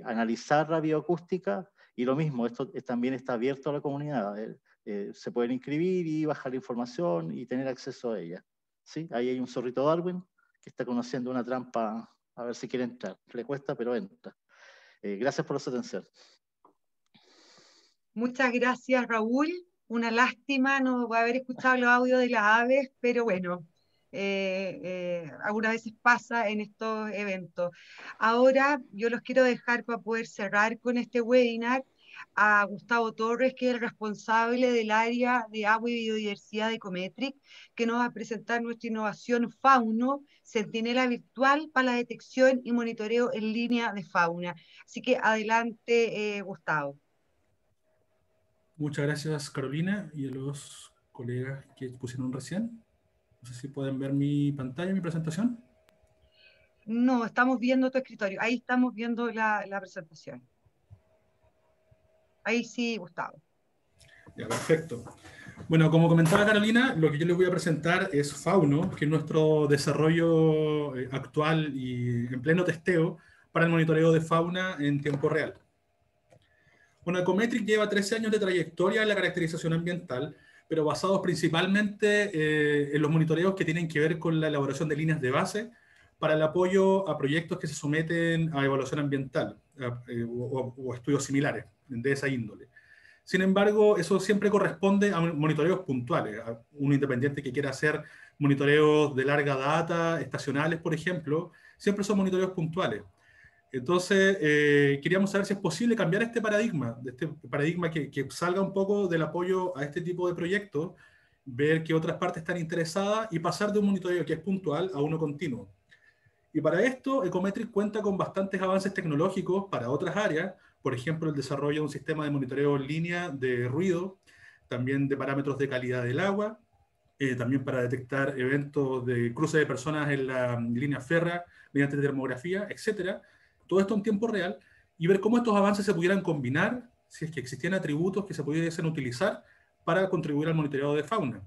analizar la bioacústica y lo mismo, esto también está abierto a la comunidad. Eh, eh, se pueden inscribir y bajar la información y tener acceso a ella. ¿sí? Ahí hay un zorrito Darwin que está conociendo una trampa, a ver si quiere entrar. Le cuesta, pero entra. Eh, gracias por su atención. Muchas gracias, Raúl. Una lástima no haber escuchado los audios de las aves, pero bueno, eh, eh, algunas veces pasa en estos eventos. Ahora yo los quiero dejar para poder cerrar con este webinar a Gustavo Torres, que es el responsable del área de agua y biodiversidad de Cometric, que nos va a presentar nuestra innovación Fauno, Centinela Virtual para la detección y monitoreo en línea de fauna. Así que adelante, eh, Gustavo. Muchas gracias, Carolina, y a los colegas que pusieron recién. No sé si pueden ver mi pantalla, mi presentación. No, estamos viendo tu escritorio. Ahí estamos viendo la, presentación. Ahí sí, Gustavo. Ya, perfecto. Bueno, como comentaba Carolina, lo que yo les voy a presentar es Fauno, que es nuestro desarrollo eh, actual y en pleno testeo para el monitoreo de fauna en tiempo real. Bueno, Ecometric lleva 13 años de trayectoria en la caracterización ambiental pero basados principalmente eh, en los monitoreos que tienen que ver con la elaboración de líneas de base para el apoyo a proyectos que se someten a evaluación ambiental eh, o, estudios similares de esa índole. Sin embargo, eso siempre corresponde a monitoreos puntuales. un independiente que quiera hacer monitoreos de larga data, estacionales, por ejemplo, siempre son monitoreos puntuales. Entonces, eh, queríamos saber si es posible cambiar este paradigma, este paradigma que, salga un poco del apoyo a este tipo de proyectos, ver qué otras partes están interesadas y pasar de un monitoreo que es puntual a uno continuo. Y para esto, Ecometric cuenta con bastantes avances tecnológicos para otras áreas, por ejemplo, el desarrollo de un sistema de monitoreo en línea de ruido, también de parámetros de calidad del agua, eh, también para detectar eventos de cruce de personas en la línea férrea mediante termografía, etcétera todo esto en tiempo real y ver cómo estos avances se pudieran combinar, si es que existían atributos que se pudiesen utilizar para contribuir al monitoreo de fauna.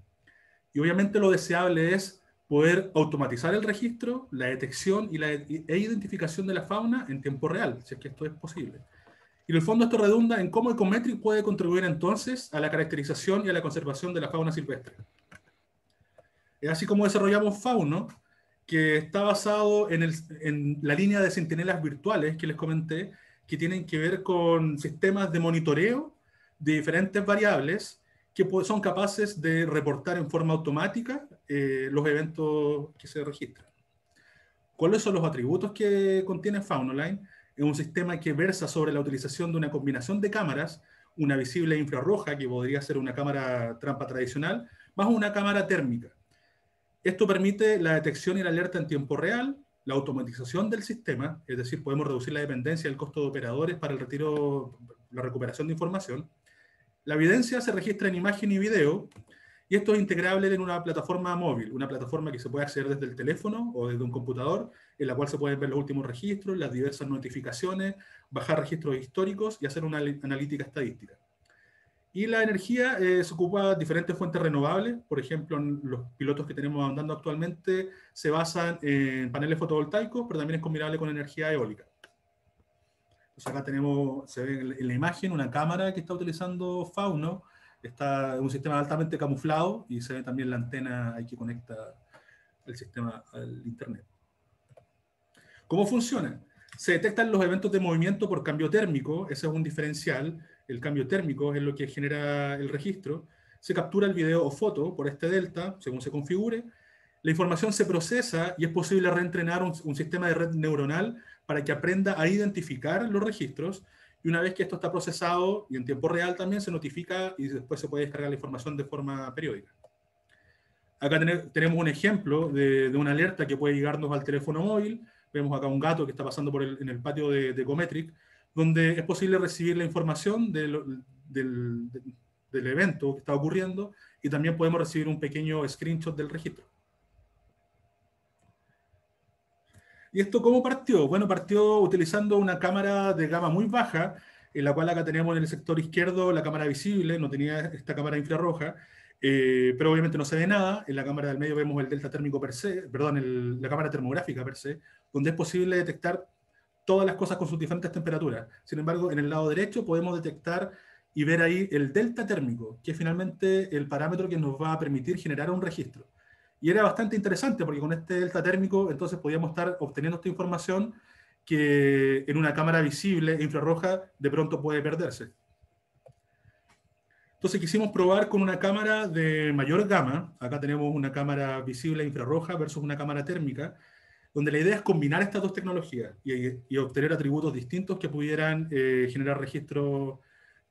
Y obviamente lo deseable es poder automatizar el registro, la detección y la e identificación de la fauna en tiempo real, si es que esto es posible. Y en el fondo esto redunda en cómo el Ecometric puede contribuir entonces a la caracterización y a la conservación de la fauna silvestre. Es así como desarrollamos Fauno, que está basado en, el, en la línea de centinelas virtuales que les comenté, que tienen que ver con sistemas de monitoreo de diferentes variables que son capaces de reportar en forma automática eh, los eventos que se registran. ¿Cuáles son los atributos que contiene Faunoline? Es un sistema que versa sobre la utilización de una combinación de cámaras, una visible infrarroja, que podría ser una cámara trampa tradicional, más una cámara térmica. Esto permite la detección y la alerta en tiempo real, la automatización del sistema, es decir, podemos reducir la dependencia del costo de operadores para el retiro, la recuperación de información. La evidencia se registra en imagen y video, y esto es integrable en una plataforma móvil, una plataforma que se puede hacer desde el teléfono o desde un computador, en la cual se pueden ver los últimos registros, las diversas notificaciones, bajar registros históricos y hacer una analítica estadística. Y la energía se ocupa de diferentes fuentes renovables. Por ejemplo, los pilotos que tenemos andando actualmente se basan en paneles fotovoltaicos, pero también es combinable con energía eólica. acá tenemos, se ve en la imagen, una cámara que está utilizando Fauno. Está en un sistema altamente camuflado y se ve también la antena ahí que conecta el sistema al Internet. ¿Cómo funciona? Se detectan los eventos de movimiento por cambio térmico, ese es un diferencial el cambio térmico es lo que genera el registro, se captura el video o foto por este delta, según se configure, la información se procesa y es posible reentrenar un, sistema de red neuronal para que aprenda a identificar los registros. Y una vez que esto está procesado y en tiempo real también se notifica y después se puede descargar la información de forma periódica. Acá tenemos un ejemplo de, una alerta que puede llegarnos al teléfono móvil. Vemos acá un gato que está pasando por el, en el patio de, de Cometric donde es posible recibir la información del, evento que está ocurriendo y también podemos recibir un pequeño screenshot del registro. ¿Y esto cómo partió? Bueno, partió utilizando una cámara de gama muy baja, en la cual acá tenemos en el sector izquierdo la cámara visible, no tenía esta cámara infrarroja, eh, pero obviamente no se ve nada. En la cámara del medio vemos el delta térmico per se, perdón, el, la cámara termográfica per se, donde es posible detectar todas las cosas con sus diferentes temperaturas. Sin embargo, en el lado derecho podemos detectar y ver ahí el delta térmico, que es finalmente el parámetro que nos va a permitir generar un registro. Y era bastante interesante porque con este delta térmico entonces podíamos estar obteniendo esta información que en una cámara visible infrarroja de pronto puede perderse. Entonces quisimos probar con una cámara de mayor gama, acá tenemos una cámara visible infrarroja versus una cámara térmica, donde la idea es combinar estas dos tecnologías y, obtener atributos distintos que pudieran eh, generar registros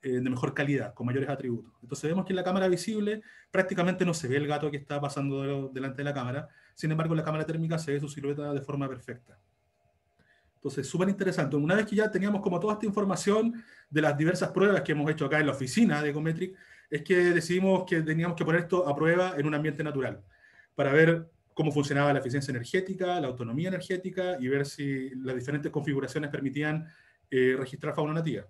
eh, de mejor calidad, con mayores atributos. Entonces vemos que en la cámara visible prácticamente no se ve el gato que está pasando delante de la cámara, sin embargo en la cámara térmica se ve su silueta de forma perfecta. Entonces, súper interesante. Una vez que ya teníamos como toda esta información de las diversas pruebas que hemos hecho acá en la oficina de Ecometric, es que decidimos que teníamos que poner esto a prueba en un ambiente natural, para ver cómo funcionaba la eficiencia energética, la autonomía energética y ver si las diferentes configuraciones permitían eh, registrar fauna nativa.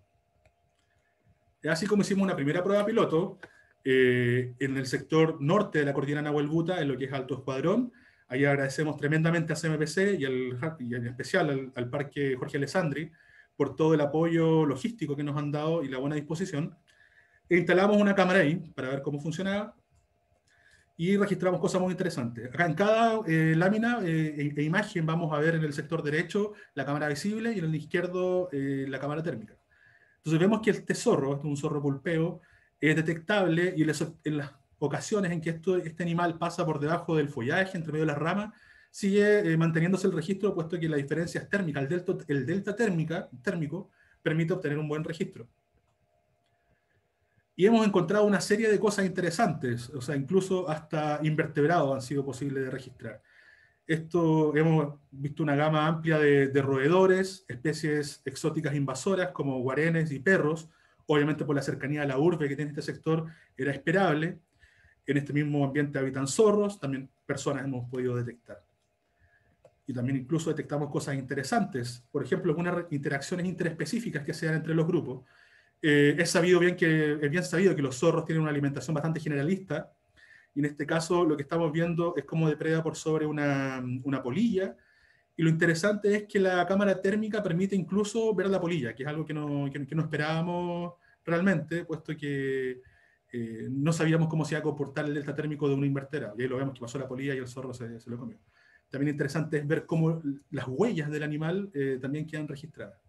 Así como hicimos una primera prueba piloto eh, en el sector norte de la cordillera Nahuelbuta, en lo que es Alto Escuadrón, ahí agradecemos tremendamente a CMPC y, y en especial al, Parque Jorge Alessandri por todo el apoyo logístico que nos han dado y la buena disposición. E instalamos una cámara ahí para ver cómo funcionaba y registramos cosas muy interesantes. Acá en cada eh, lámina eh, e, e, imagen vamos a ver en el sector derecho la cámara visible y en el izquierdo eh, la cámara térmica. Entonces vemos que este zorro, este es un zorro pulpeo, es detectable y en las, ocasiones en que este animal pasa por debajo del follaje, entre medio de las ramas, sigue manteniéndose el registro puesto que la diferencia es térmica. El delta, el delta térmica, térmico permite obtener un buen registro y hemos encontrado una serie de cosas interesantes, o sea, incluso hasta invertebrados han sido posibles de registrar. Esto hemos visto una gama amplia de, roedores, especies exóticas invasoras como guarenes y perros. Obviamente por la cercanía a la urbe que tiene este sector era esperable. En este mismo ambiente habitan zorros, también personas hemos podido detectar. Y también incluso detectamos cosas interesantes, por ejemplo, algunas interacciones interespecíficas que se dan entre los grupos es, eh, sabido bien que, bien sabido que los zorros tienen una alimentación bastante generalista, y en este caso lo que estamos viendo es cómo depreda por sobre una, una polilla, y lo interesante es que la cámara térmica permite incluso ver la polilla, que es algo que no, que, no esperábamos realmente, puesto que eh, no sabíamos cómo se iba a comportar el delta térmico de una invertera. Y ahí lo vemos que pasó la polilla y el zorro se, se lo comió. También interesante es ver cómo las huellas del animal eh, también quedan registradas.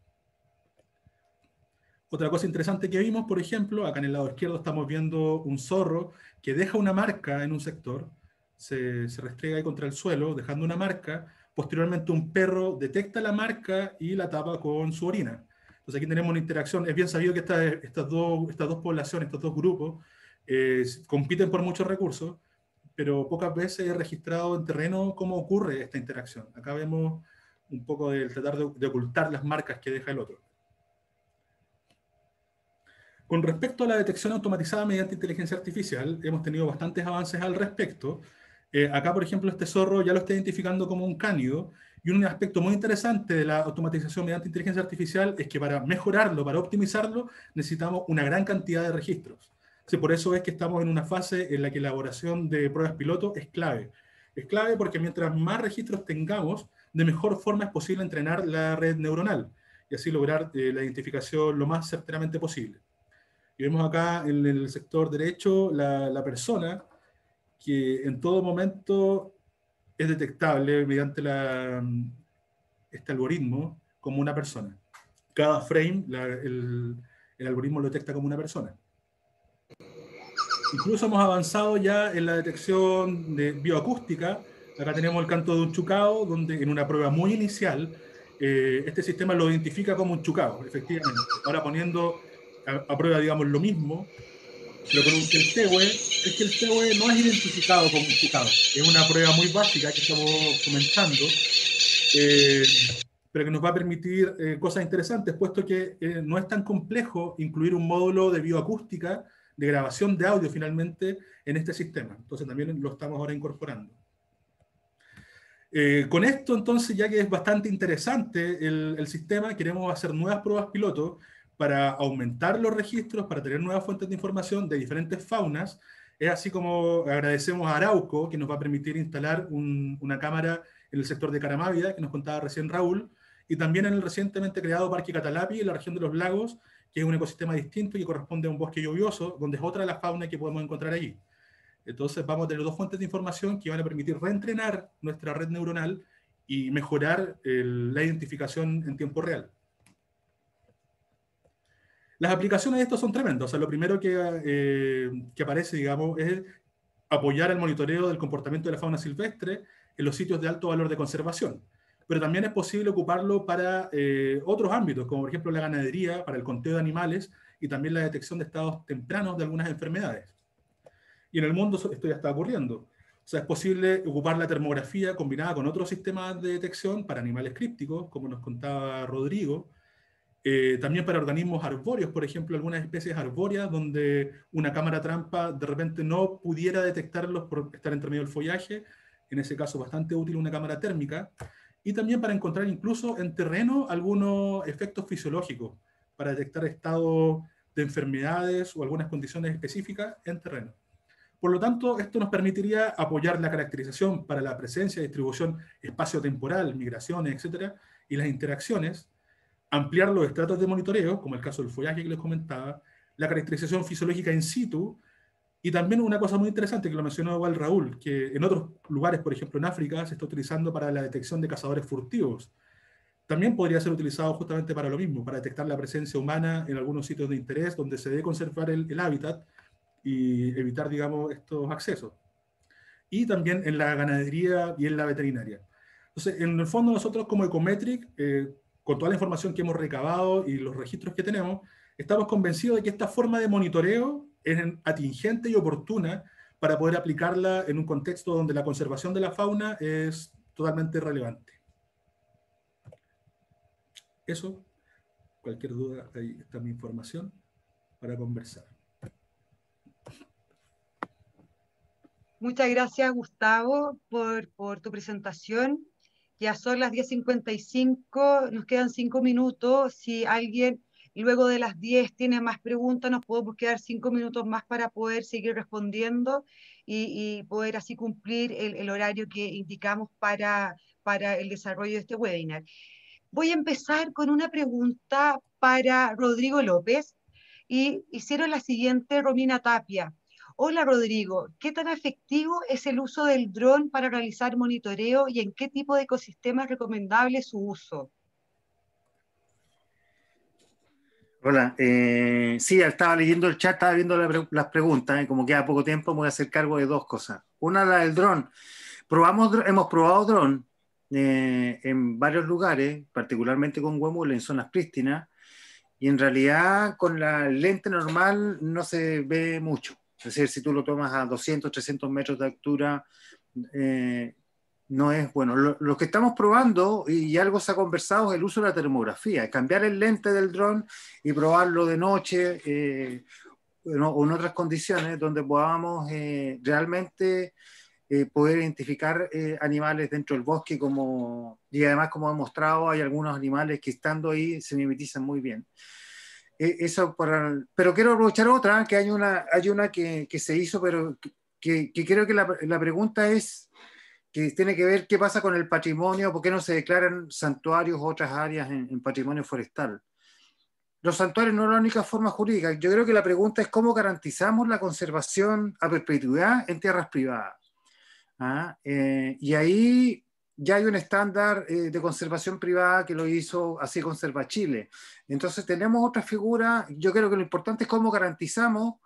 Otra cosa interesante que vimos, por ejemplo, acá en el lado izquierdo estamos viendo un zorro que deja una marca en un sector, se, se restrega ahí contra el suelo, dejando una marca. Posteriormente un perro detecta la marca y la tapa con su orina. Entonces aquí tenemos una interacción. Es bien sabido que estas, dos, estas dos poblaciones, estos dos grupos, eh, compiten por muchos recursos, pero pocas veces he registrado en terreno cómo ocurre esta interacción. Acá vemos un poco del tratar de ocultar las marcas que deja el otro. Con respecto a la detección automatizada mediante inteligencia artificial, hemos tenido bastantes avances al respecto. Eh, acá, por ejemplo, este zorro ya lo está identificando como un cánido y un aspecto muy interesante de la automatización mediante inteligencia artificial es que para mejorarlo, para optimizarlo, necesitamos una gran cantidad de registros. Sí, por eso es que estamos en una fase en la que la elaboración de pruebas piloto es clave. Es clave porque mientras más registros tengamos, de mejor forma es posible entrenar la red neuronal y así lograr eh, la identificación lo más certeramente posible. Y vemos acá en el sector derecho la, persona que en todo momento es detectable mediante la, este algoritmo como una persona. Cada frame el, algoritmo lo detecta como una persona. Incluso hemos avanzado ya en la detección de bioacústica. Acá tenemos el canto de un chucao, donde en una prueba muy inicial, eh, este sistema lo identifica como un chucao, efectivamente. Ahora poniendo aprueba, digamos, lo mismo, pero con un el TEWE, es que el TEWE no es identificado como Es una prueba muy básica que estamos comenzando, eh, pero que nos va a permitir eh, cosas interesantes, puesto que eh, no es tan complejo incluir un módulo de bioacústica, de grabación de audio finalmente, en este sistema. Entonces también lo estamos ahora incorporando. con esto, entonces, ya que es bastante interesante el, el, sistema, queremos hacer nuevas pruebas piloto para aumentar los registros, para tener nuevas fuentes de información de diferentes faunas. Es así como agradecemos a Arauco, que nos va a permitir instalar una cámara en el sector de Caramávida, que nos contaba recién Raúl, y también en el recientemente creado Parque Catalapi, en la región de los lagos, que es un ecosistema distinto y que corresponde a un bosque lluvioso, donde es otra de las faunas que podemos encontrar allí. Entonces vamos a tener dos fuentes de información que van a permitir reentrenar nuestra red neuronal y mejorar la identificación en tiempo real. Las aplicaciones de esto son tremendas. O lo primero eh, que, aparece, digamos, es apoyar el monitoreo del comportamiento de la fauna silvestre en los sitios de alto valor de conservación. Pero también es posible ocuparlo para eh, otros ámbitos, como por ejemplo la ganadería, para el conteo de animales y también la detección de estados tempranos de algunas enfermedades. Y en el mundo esto ya está ocurriendo. O sea, es posible ocupar la termografía combinada con otros sistemas de detección para animales crípticos, como nos contaba Rodrigo, eh, también para organismos arbóreos, por ejemplo, algunas especies arbóreas donde una cámara trampa de repente no pudiera detectarlos por estar entre medio del follaje, en ese caso bastante útil una cámara térmica, y también para encontrar incluso en terreno algunos efectos fisiológicos, para detectar estado de enfermedades o algunas condiciones específicas en terreno. Por lo tanto, esto nos permitiría apoyar la caracterización para la presencia, distribución espacio-temporal, migraciones, etcétera, y las interacciones, ampliar los estratos de monitoreo, como el caso del follaje que les comentaba, la caracterización fisiológica in situ, y también una cosa muy interesante que lo mencionó igual Raúl, que en otros lugares, por ejemplo en África, se está utilizando para la detección de cazadores furtivos. También podría ser utilizado justamente para lo mismo, para detectar la presencia humana en algunos sitios de interés donde se debe conservar el, hábitat y evitar, digamos, estos accesos. Y también en la ganadería y en la veterinaria. Entonces, en el fondo nosotros como Ecometric eh, con toda la información que hemos recabado y los registros que tenemos, estamos convencidos de que esta forma de monitoreo es atingente y oportuna para poder aplicarla en un contexto donde la conservación de la fauna es totalmente relevante. Eso, cualquier duda, ahí está mi información para conversar. Muchas gracias, Gustavo, por, tu presentación. Ya son las 10.55, nos quedan cinco minutos. Si alguien luego de las 10 tiene más preguntas, nos podemos quedar cinco minutos más para poder seguir respondiendo y, poder así cumplir el, el, horario que indicamos para, para el desarrollo de este webinar. Voy a empezar con una pregunta para Rodrigo López y hicieron la siguiente Romina Tapia. Hola Rodrigo, ¿qué tan efectivo es el uso del dron para realizar monitoreo y en qué tipo de ecosistema es recomendable su uso? Hola, eh, sí, estaba leyendo el chat, estaba viendo las preguntas, y eh, como queda poco tiempo me voy a hacer cargo de dos cosas. Una, la del dron. Probamos, hemos probado dron eh, en varios lugares, particularmente con Huemul, en zonas prístinas, y en realidad con la lente normal no se ve mucho. Es decir, si tú lo tomas a 200, 300 metros de altura, eh, no es bueno. Lo, que estamos probando, y, algo se ha conversado, es el uso de la termografía, cambiar el lente del dron y probarlo de noche eh, o en otras condiciones donde podamos eh, realmente poder identificar animales dentro del bosque como, y además como ha mostrado, hay algunos animales que estando ahí se mimetizan muy bien. E-, para pero quiero aprovechar otra, que hay una, hay una que, se hizo, pero que, creo que la, pregunta es que tiene que ver qué pasa con el patrimonio, por qué no se declaran santuarios u otras áreas en, patrimonio forestal. Los santuarios no es la única forma jurídica. Yo creo que la pregunta es cómo garantizamos la conservación a perpetuidad en tierras privadas. Ah, eh, y ahí ya hay un estándar eh, de conservación privada que lo hizo así Conserva Chile. Entonces tenemos otra figura, yo creo que lo importante es cómo garantizamos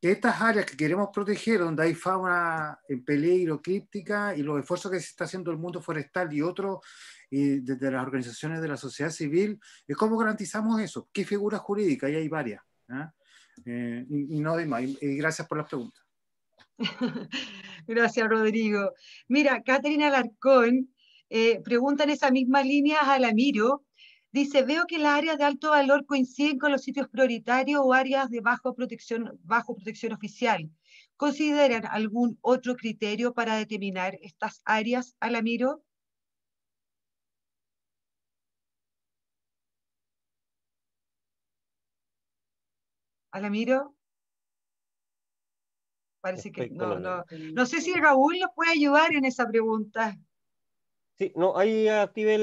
que estas áreas que queremos proteger, donde hay fauna en peligro críptica y los esfuerzos que se está haciendo el mundo forestal y otros, y desde las organizaciones de la sociedad civil, es cómo garantizamos eso, qué figura jurídica, y hay varias. ¿ah? Eh, y, no de más, y, gracias por las preguntas. Gracias, Rodrigo. Mira, Caterina Alarcón eh, pregunta en esa misma línea a Alamiro. Dice, veo que las áreas de alto valor coinciden con los sitios prioritarios o áreas de bajo protección, bajo protección oficial. ¿Consideran algún otro criterio para determinar estas áreas, Alamiro? Alamiro. Parece que no, no. No sé si Raúl nos puede ayudar en esa pregunta. Sí, no, ahí active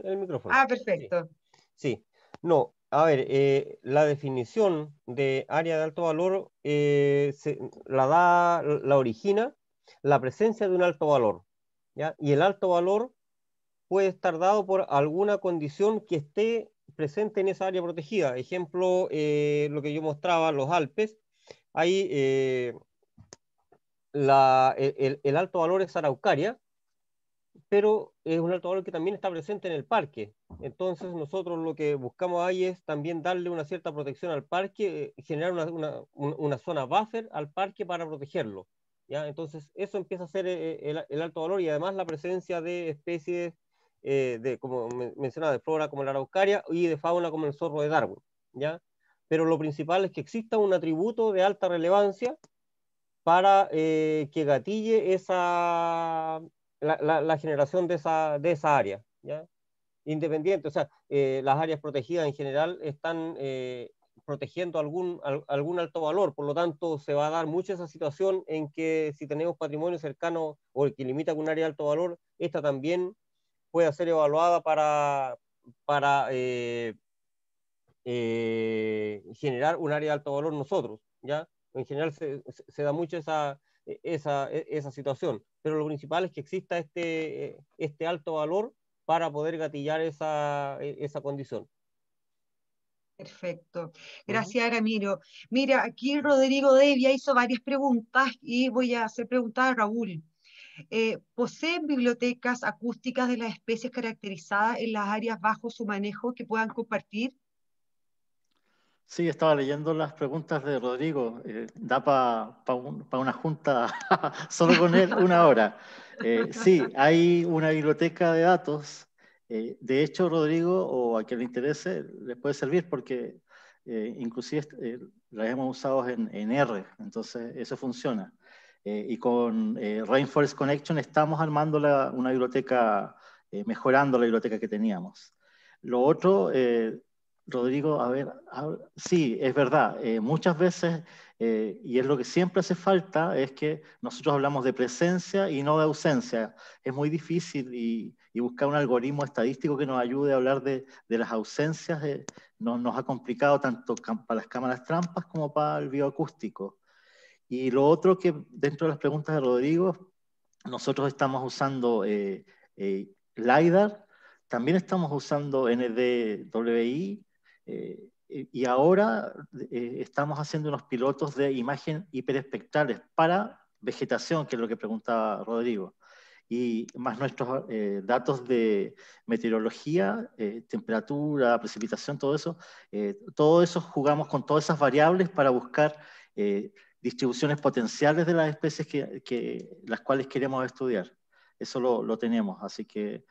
el, micrófono. Ah, perfecto. Sí, no, a ver, eh, la definición de área de alto valor eh, se, la da, la origina la presencia de un alto valor. Y el alto valor puede estar dado por alguna condición que esté presente en esa área protegida. Ejemplo, eh, lo que yo mostraba, los Alpes. Ahí el, el, alto valor es araucaria, pero es un alto valor que también está presente en el parque. Entonces nosotros lo que buscamos ahí es también darle una cierta protección al parque, eh, generar una, una, zona buffer al parque para protegerlo. ¿ya? Entonces eso empieza a ser eh, eh, el, alto valor y además la presencia de especies, de, como mencionaba, de flora como la araucaria y de fauna como el zorro de Darwin. ¿ya? Pero lo principal es que exista un atributo de alta relevancia para que gatille esa, la, generación de esa, de esa área, ¿ya? Independiente, o sea, eh, las áreas protegidas en general están eh, protegiendo algún, algún alto valor, por lo tanto se va a dar mucho esa situación en que si tenemos patrimonio cercano o el que limita con un área de alto valor, esta también puede ser evaluada para, para eh, generar un área de alto valor nosotros, ¿ya? En general se, se da mucho esa, e-, esa, e-, esa situación. Pero lo principal es que exista este, eh, este alto valor para poder gatillar esa, e-, condición. Perfecto. Gracias, Ramiro. Mira, aquí Rodrigo Devia hizo varias preguntas y voy a hacer preguntas a Raúl. Eh, ¿Poseen bibliotecas acústicas de las especies caracterizadas en las áreas bajo su manejo que puedan compartir? Sí, estaba leyendo las preguntas de Rodrigo. Eh, da para una junta solo con él una hora. Eh, sí, hay una biblioteca de datos. Eh, de hecho, Rodrigo, o a quien le interese, le puede servir porque inclusive la hemos usado en, R, entonces eso funciona. y con Rainforest Connection estamos armando una biblioteca, mejorando la biblioteca que teníamos. Lo otro, Rodrigo, a ver, sí, es verdad. Eh, muchas veces, eh, y es lo que siempre hace falta, es que nosotros hablamos de presencia y no de ausencia. Es muy difícil y, buscar un algoritmo estadístico que nos ayude a hablar de, las ausencias eh, nos ha complicado tanto para las cámaras trampas como para el bioacústico. Y lo otro que dentro de las preguntas de Rodrigo, nosotros estamos usando LIDAR, también estamos usando NDWI, eh, eh, y ahora eh, estamos haciendo unos pilotos de imagen hiperespectrales para vegetación, que es lo que preguntaba Rodrigo, y más nuestros datos de meteorología, temperatura, precipitación, todo eso, todo eso jugamos con todas esas variables para buscar distribuciones potenciales de las especies que, las cuales queremos estudiar. Eso lo, lo tenemos, así que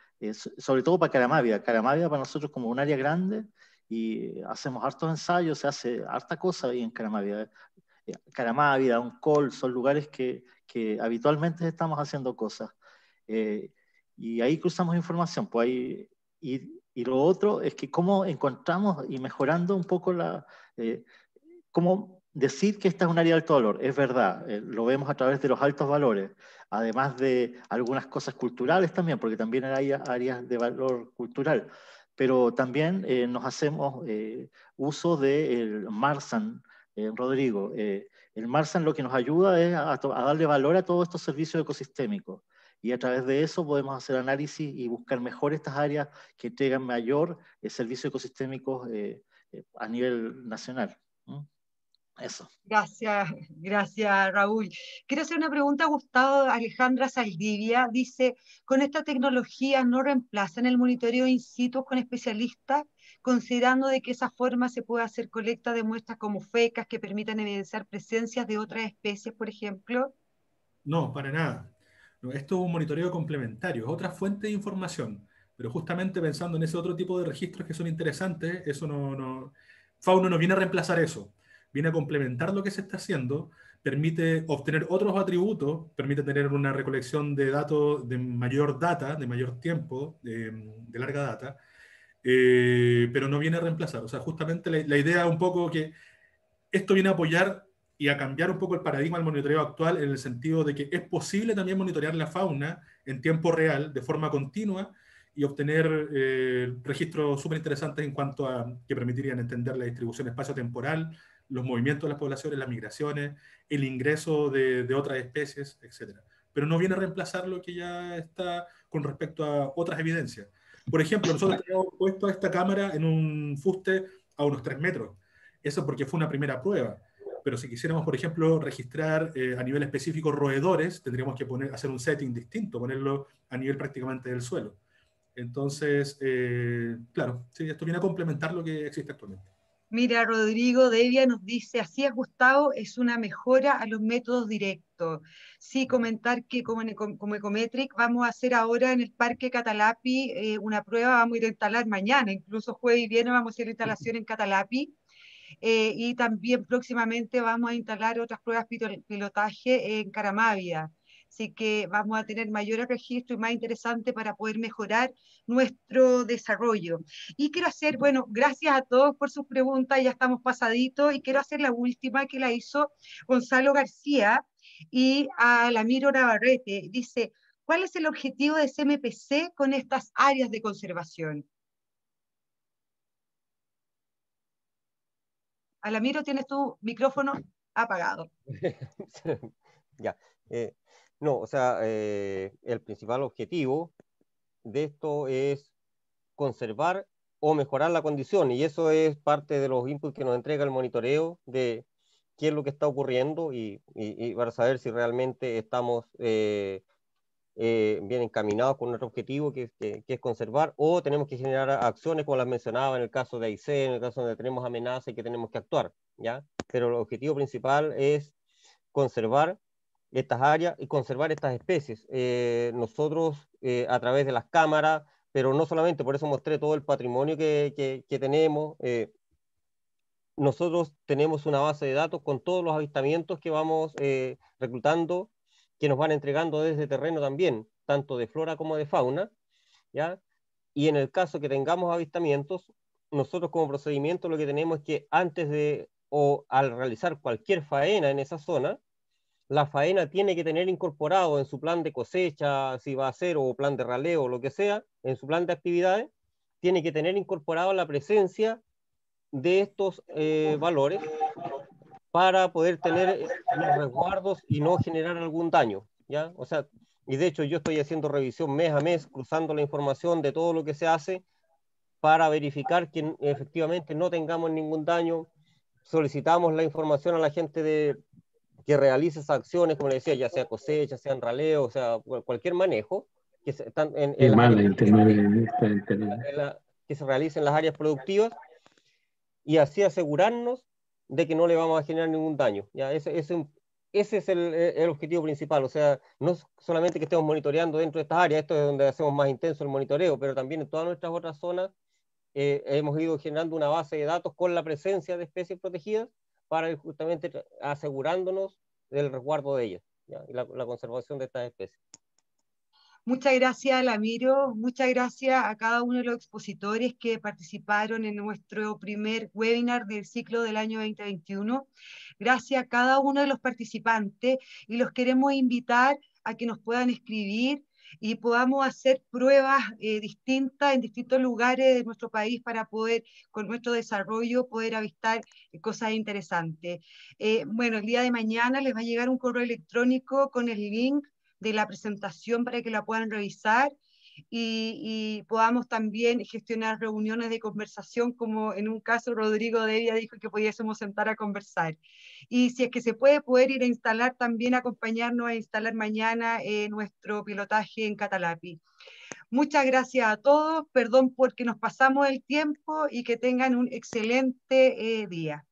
sobre todo para Caramavia. Caramavia para nosotros como un área grande y hacemos hartos ensayos, se hace harta cosa y en eh, Caramávida. un call, son lugares que, habitualmente estamos haciendo cosas. Eh, y ahí cruzamos información. Pues ahí, y, lo otro es que cómo encontramos y mejorando un poco la... Eh, cómo decir que esta es un área de alto valor, es verdad, lo vemos a través de los altos valores, además de algunas cosas culturales también, porque también hay áreas de valor cultural, pero también eh, nos hacemos eh, uso del Marsan, eh, Rodrigo. el Marsan lo que nos ayuda es a, darle valor a todos estos servicios ecosistémicos y a través de eso podemos hacer análisis y buscar mejor estas áreas que tengan mayor servicio ecosistémico a nivel nacional. Eso. Gracias, gracias Raúl. Quiero hacer una pregunta a Gustavo Alejandra Saldivia. Dice, ¿con esta tecnología no reemplazan el monitoreo in situ con especialistas, considerando de que esa forma se puede hacer colecta de muestras como fecas que permitan evidenciar presencias de otras especies, por ejemplo? No, para nada. esto es un monitoreo complementario, es otra fuente de información, pero justamente pensando en ese otro tipo de registros que son interesantes, eso no, no, Fauno no viene a reemplazar eso viene a complementar lo que se está haciendo, permite obtener otros atributos, permite tener una recolección de datos de mayor data, de mayor tiempo, de, larga data, eh, pero no viene a reemplazar. O sea, justamente la, idea un poco que esto viene a apoyar y a cambiar un poco el paradigma del monitoreo actual en el sentido de que es posible también monitorear la fauna en tiempo real, de forma continua, y obtener eh, registros súper interesantes en cuanto a que permitirían entender la distribución espacio-temporal, los movimientos de las poblaciones, las migraciones, el ingreso de, otras especies, etc. Pero no viene a reemplazar lo que ya está con respecto a otras evidencias. Por ejemplo, nosotros tenemos puesto esta cámara en un fuste a unos 3 metros. Eso porque fue una primera prueba. Pero si quisiéramos, por ejemplo, registrar eh, a nivel específico roedores, tendríamos que poner, hacer un setting distinto, ponerlo a nivel prácticamente del suelo. Entonces, eh, claro, sí, esto viene a complementar lo que existe actualmente. Mira, Rodrigo Devia nos dice, así es Gustavo, es una mejora a los métodos directos. Sí, comentar que como Ecometric vamos a hacer ahora en el Parque Catalapi eh, una prueba, vamos a ir a instalar mañana, incluso jueves y viernes vamos a hacer instalación en Catalapi. Eh, y también próximamente vamos a instalar otras pruebas pilotaje en Caramavia. Así que vamos a tener mayor registro y más interesante para poder mejorar nuestro desarrollo. Y quiero hacer, bueno, gracias a todos por sus preguntas, ya estamos pasaditos, y quiero hacer la última que la hizo Gonzalo García y a Navarrete. Dice, ¿cuál es el objetivo de CMPC con estas áreas de conservación? Alamiro, tienes tu micrófono apagado. ya. Eh, no, o sea, eh, el principal objetivo de esto es conservar o mejorar la condición y eso es parte de los inputs que nos entrega el monitoreo de qué es lo que está ocurriendo y, para saber si realmente estamos eh, eh, bien encaminados con nuestro objetivo que, que, es conservar o tenemos que generar acciones como las mencionaba en el caso de AIC, en el caso donde tenemos amenazas y que tenemos que actuar, ¿ya? Pero el objetivo principal es conservar estas áreas y conservar estas especies. Eh, nosotros, eh, a través de las cámaras, pero no solamente, por eso mostré todo el patrimonio que, que, tenemos, eh, nosotros tenemos una base de datos con todos los avistamientos que vamos reclutando, que nos van entregando desde terreno también, tanto de flora como de fauna, ¿ya? Y en el caso que tengamos avistamientos, nosotros como procedimiento lo que tenemos es que antes de o al realizar cualquier faena en esa zona, la faena tiene que tener incorporado en su plan de cosecha, si va a ser o plan de raleo, o lo que sea, en su plan de actividades, tiene que tener incorporado la presencia de estos eh, valores para poder tener eh, los resguardos y no generar algún daño, ¿ya? O sea, y de hecho yo estoy haciendo revisión mes a mes, cruzando la información de todo lo que se hace para verificar que efectivamente no tengamos ningún daño. Solicitamos la información a la gente de, que realice esas acciones, como le decía, ya sea cosecha, sean raleo, o sea, cualquier manejo, que se, están en, el que se realice en las áreas productivas y así asegurarnos de que no le vamos a generar ningún daño. ¿ya? Ese, ese, ese es el, e, el, objetivo principal, o sea, no solamente que estemos monitoreando dentro de estas áreas, esto es donde hacemos más intenso el monitoreo, pero también en todas nuestras otras zonas eh, hemos ido generando una base de datos con la presencia de especies protegidas para justamente asegurándonos del resguardo de ellas y la, la, conservación de estas especies. Muchas gracias, Lamiro. Muchas gracias a cada uno de los expositores que participaron en nuestro primer webinar del ciclo del año 2021. Gracias a cada uno de los participantes y los queremos invitar a que nos puedan escribir y podamos hacer pruebas eh, distintas en distintos lugares de nuestro país para poder, con nuestro desarrollo, poder avistar cosas interesantes. Eh, bueno, el día de mañana les va a llegar un correo electrónico con el link de la presentación para que la puedan revisar y, podamos también gestionar reuniones de conversación, como en un caso Rodrigo Devia dijo que pudiésemos sentar a conversar. Y si es que se puede poder ir a instalar, también acompañarnos a instalar mañana eh, nuestro pilotaje en Catalapi. Muchas gracias a todos, perdón porque nos pasamos el tiempo y que tengan un excelente eh, día.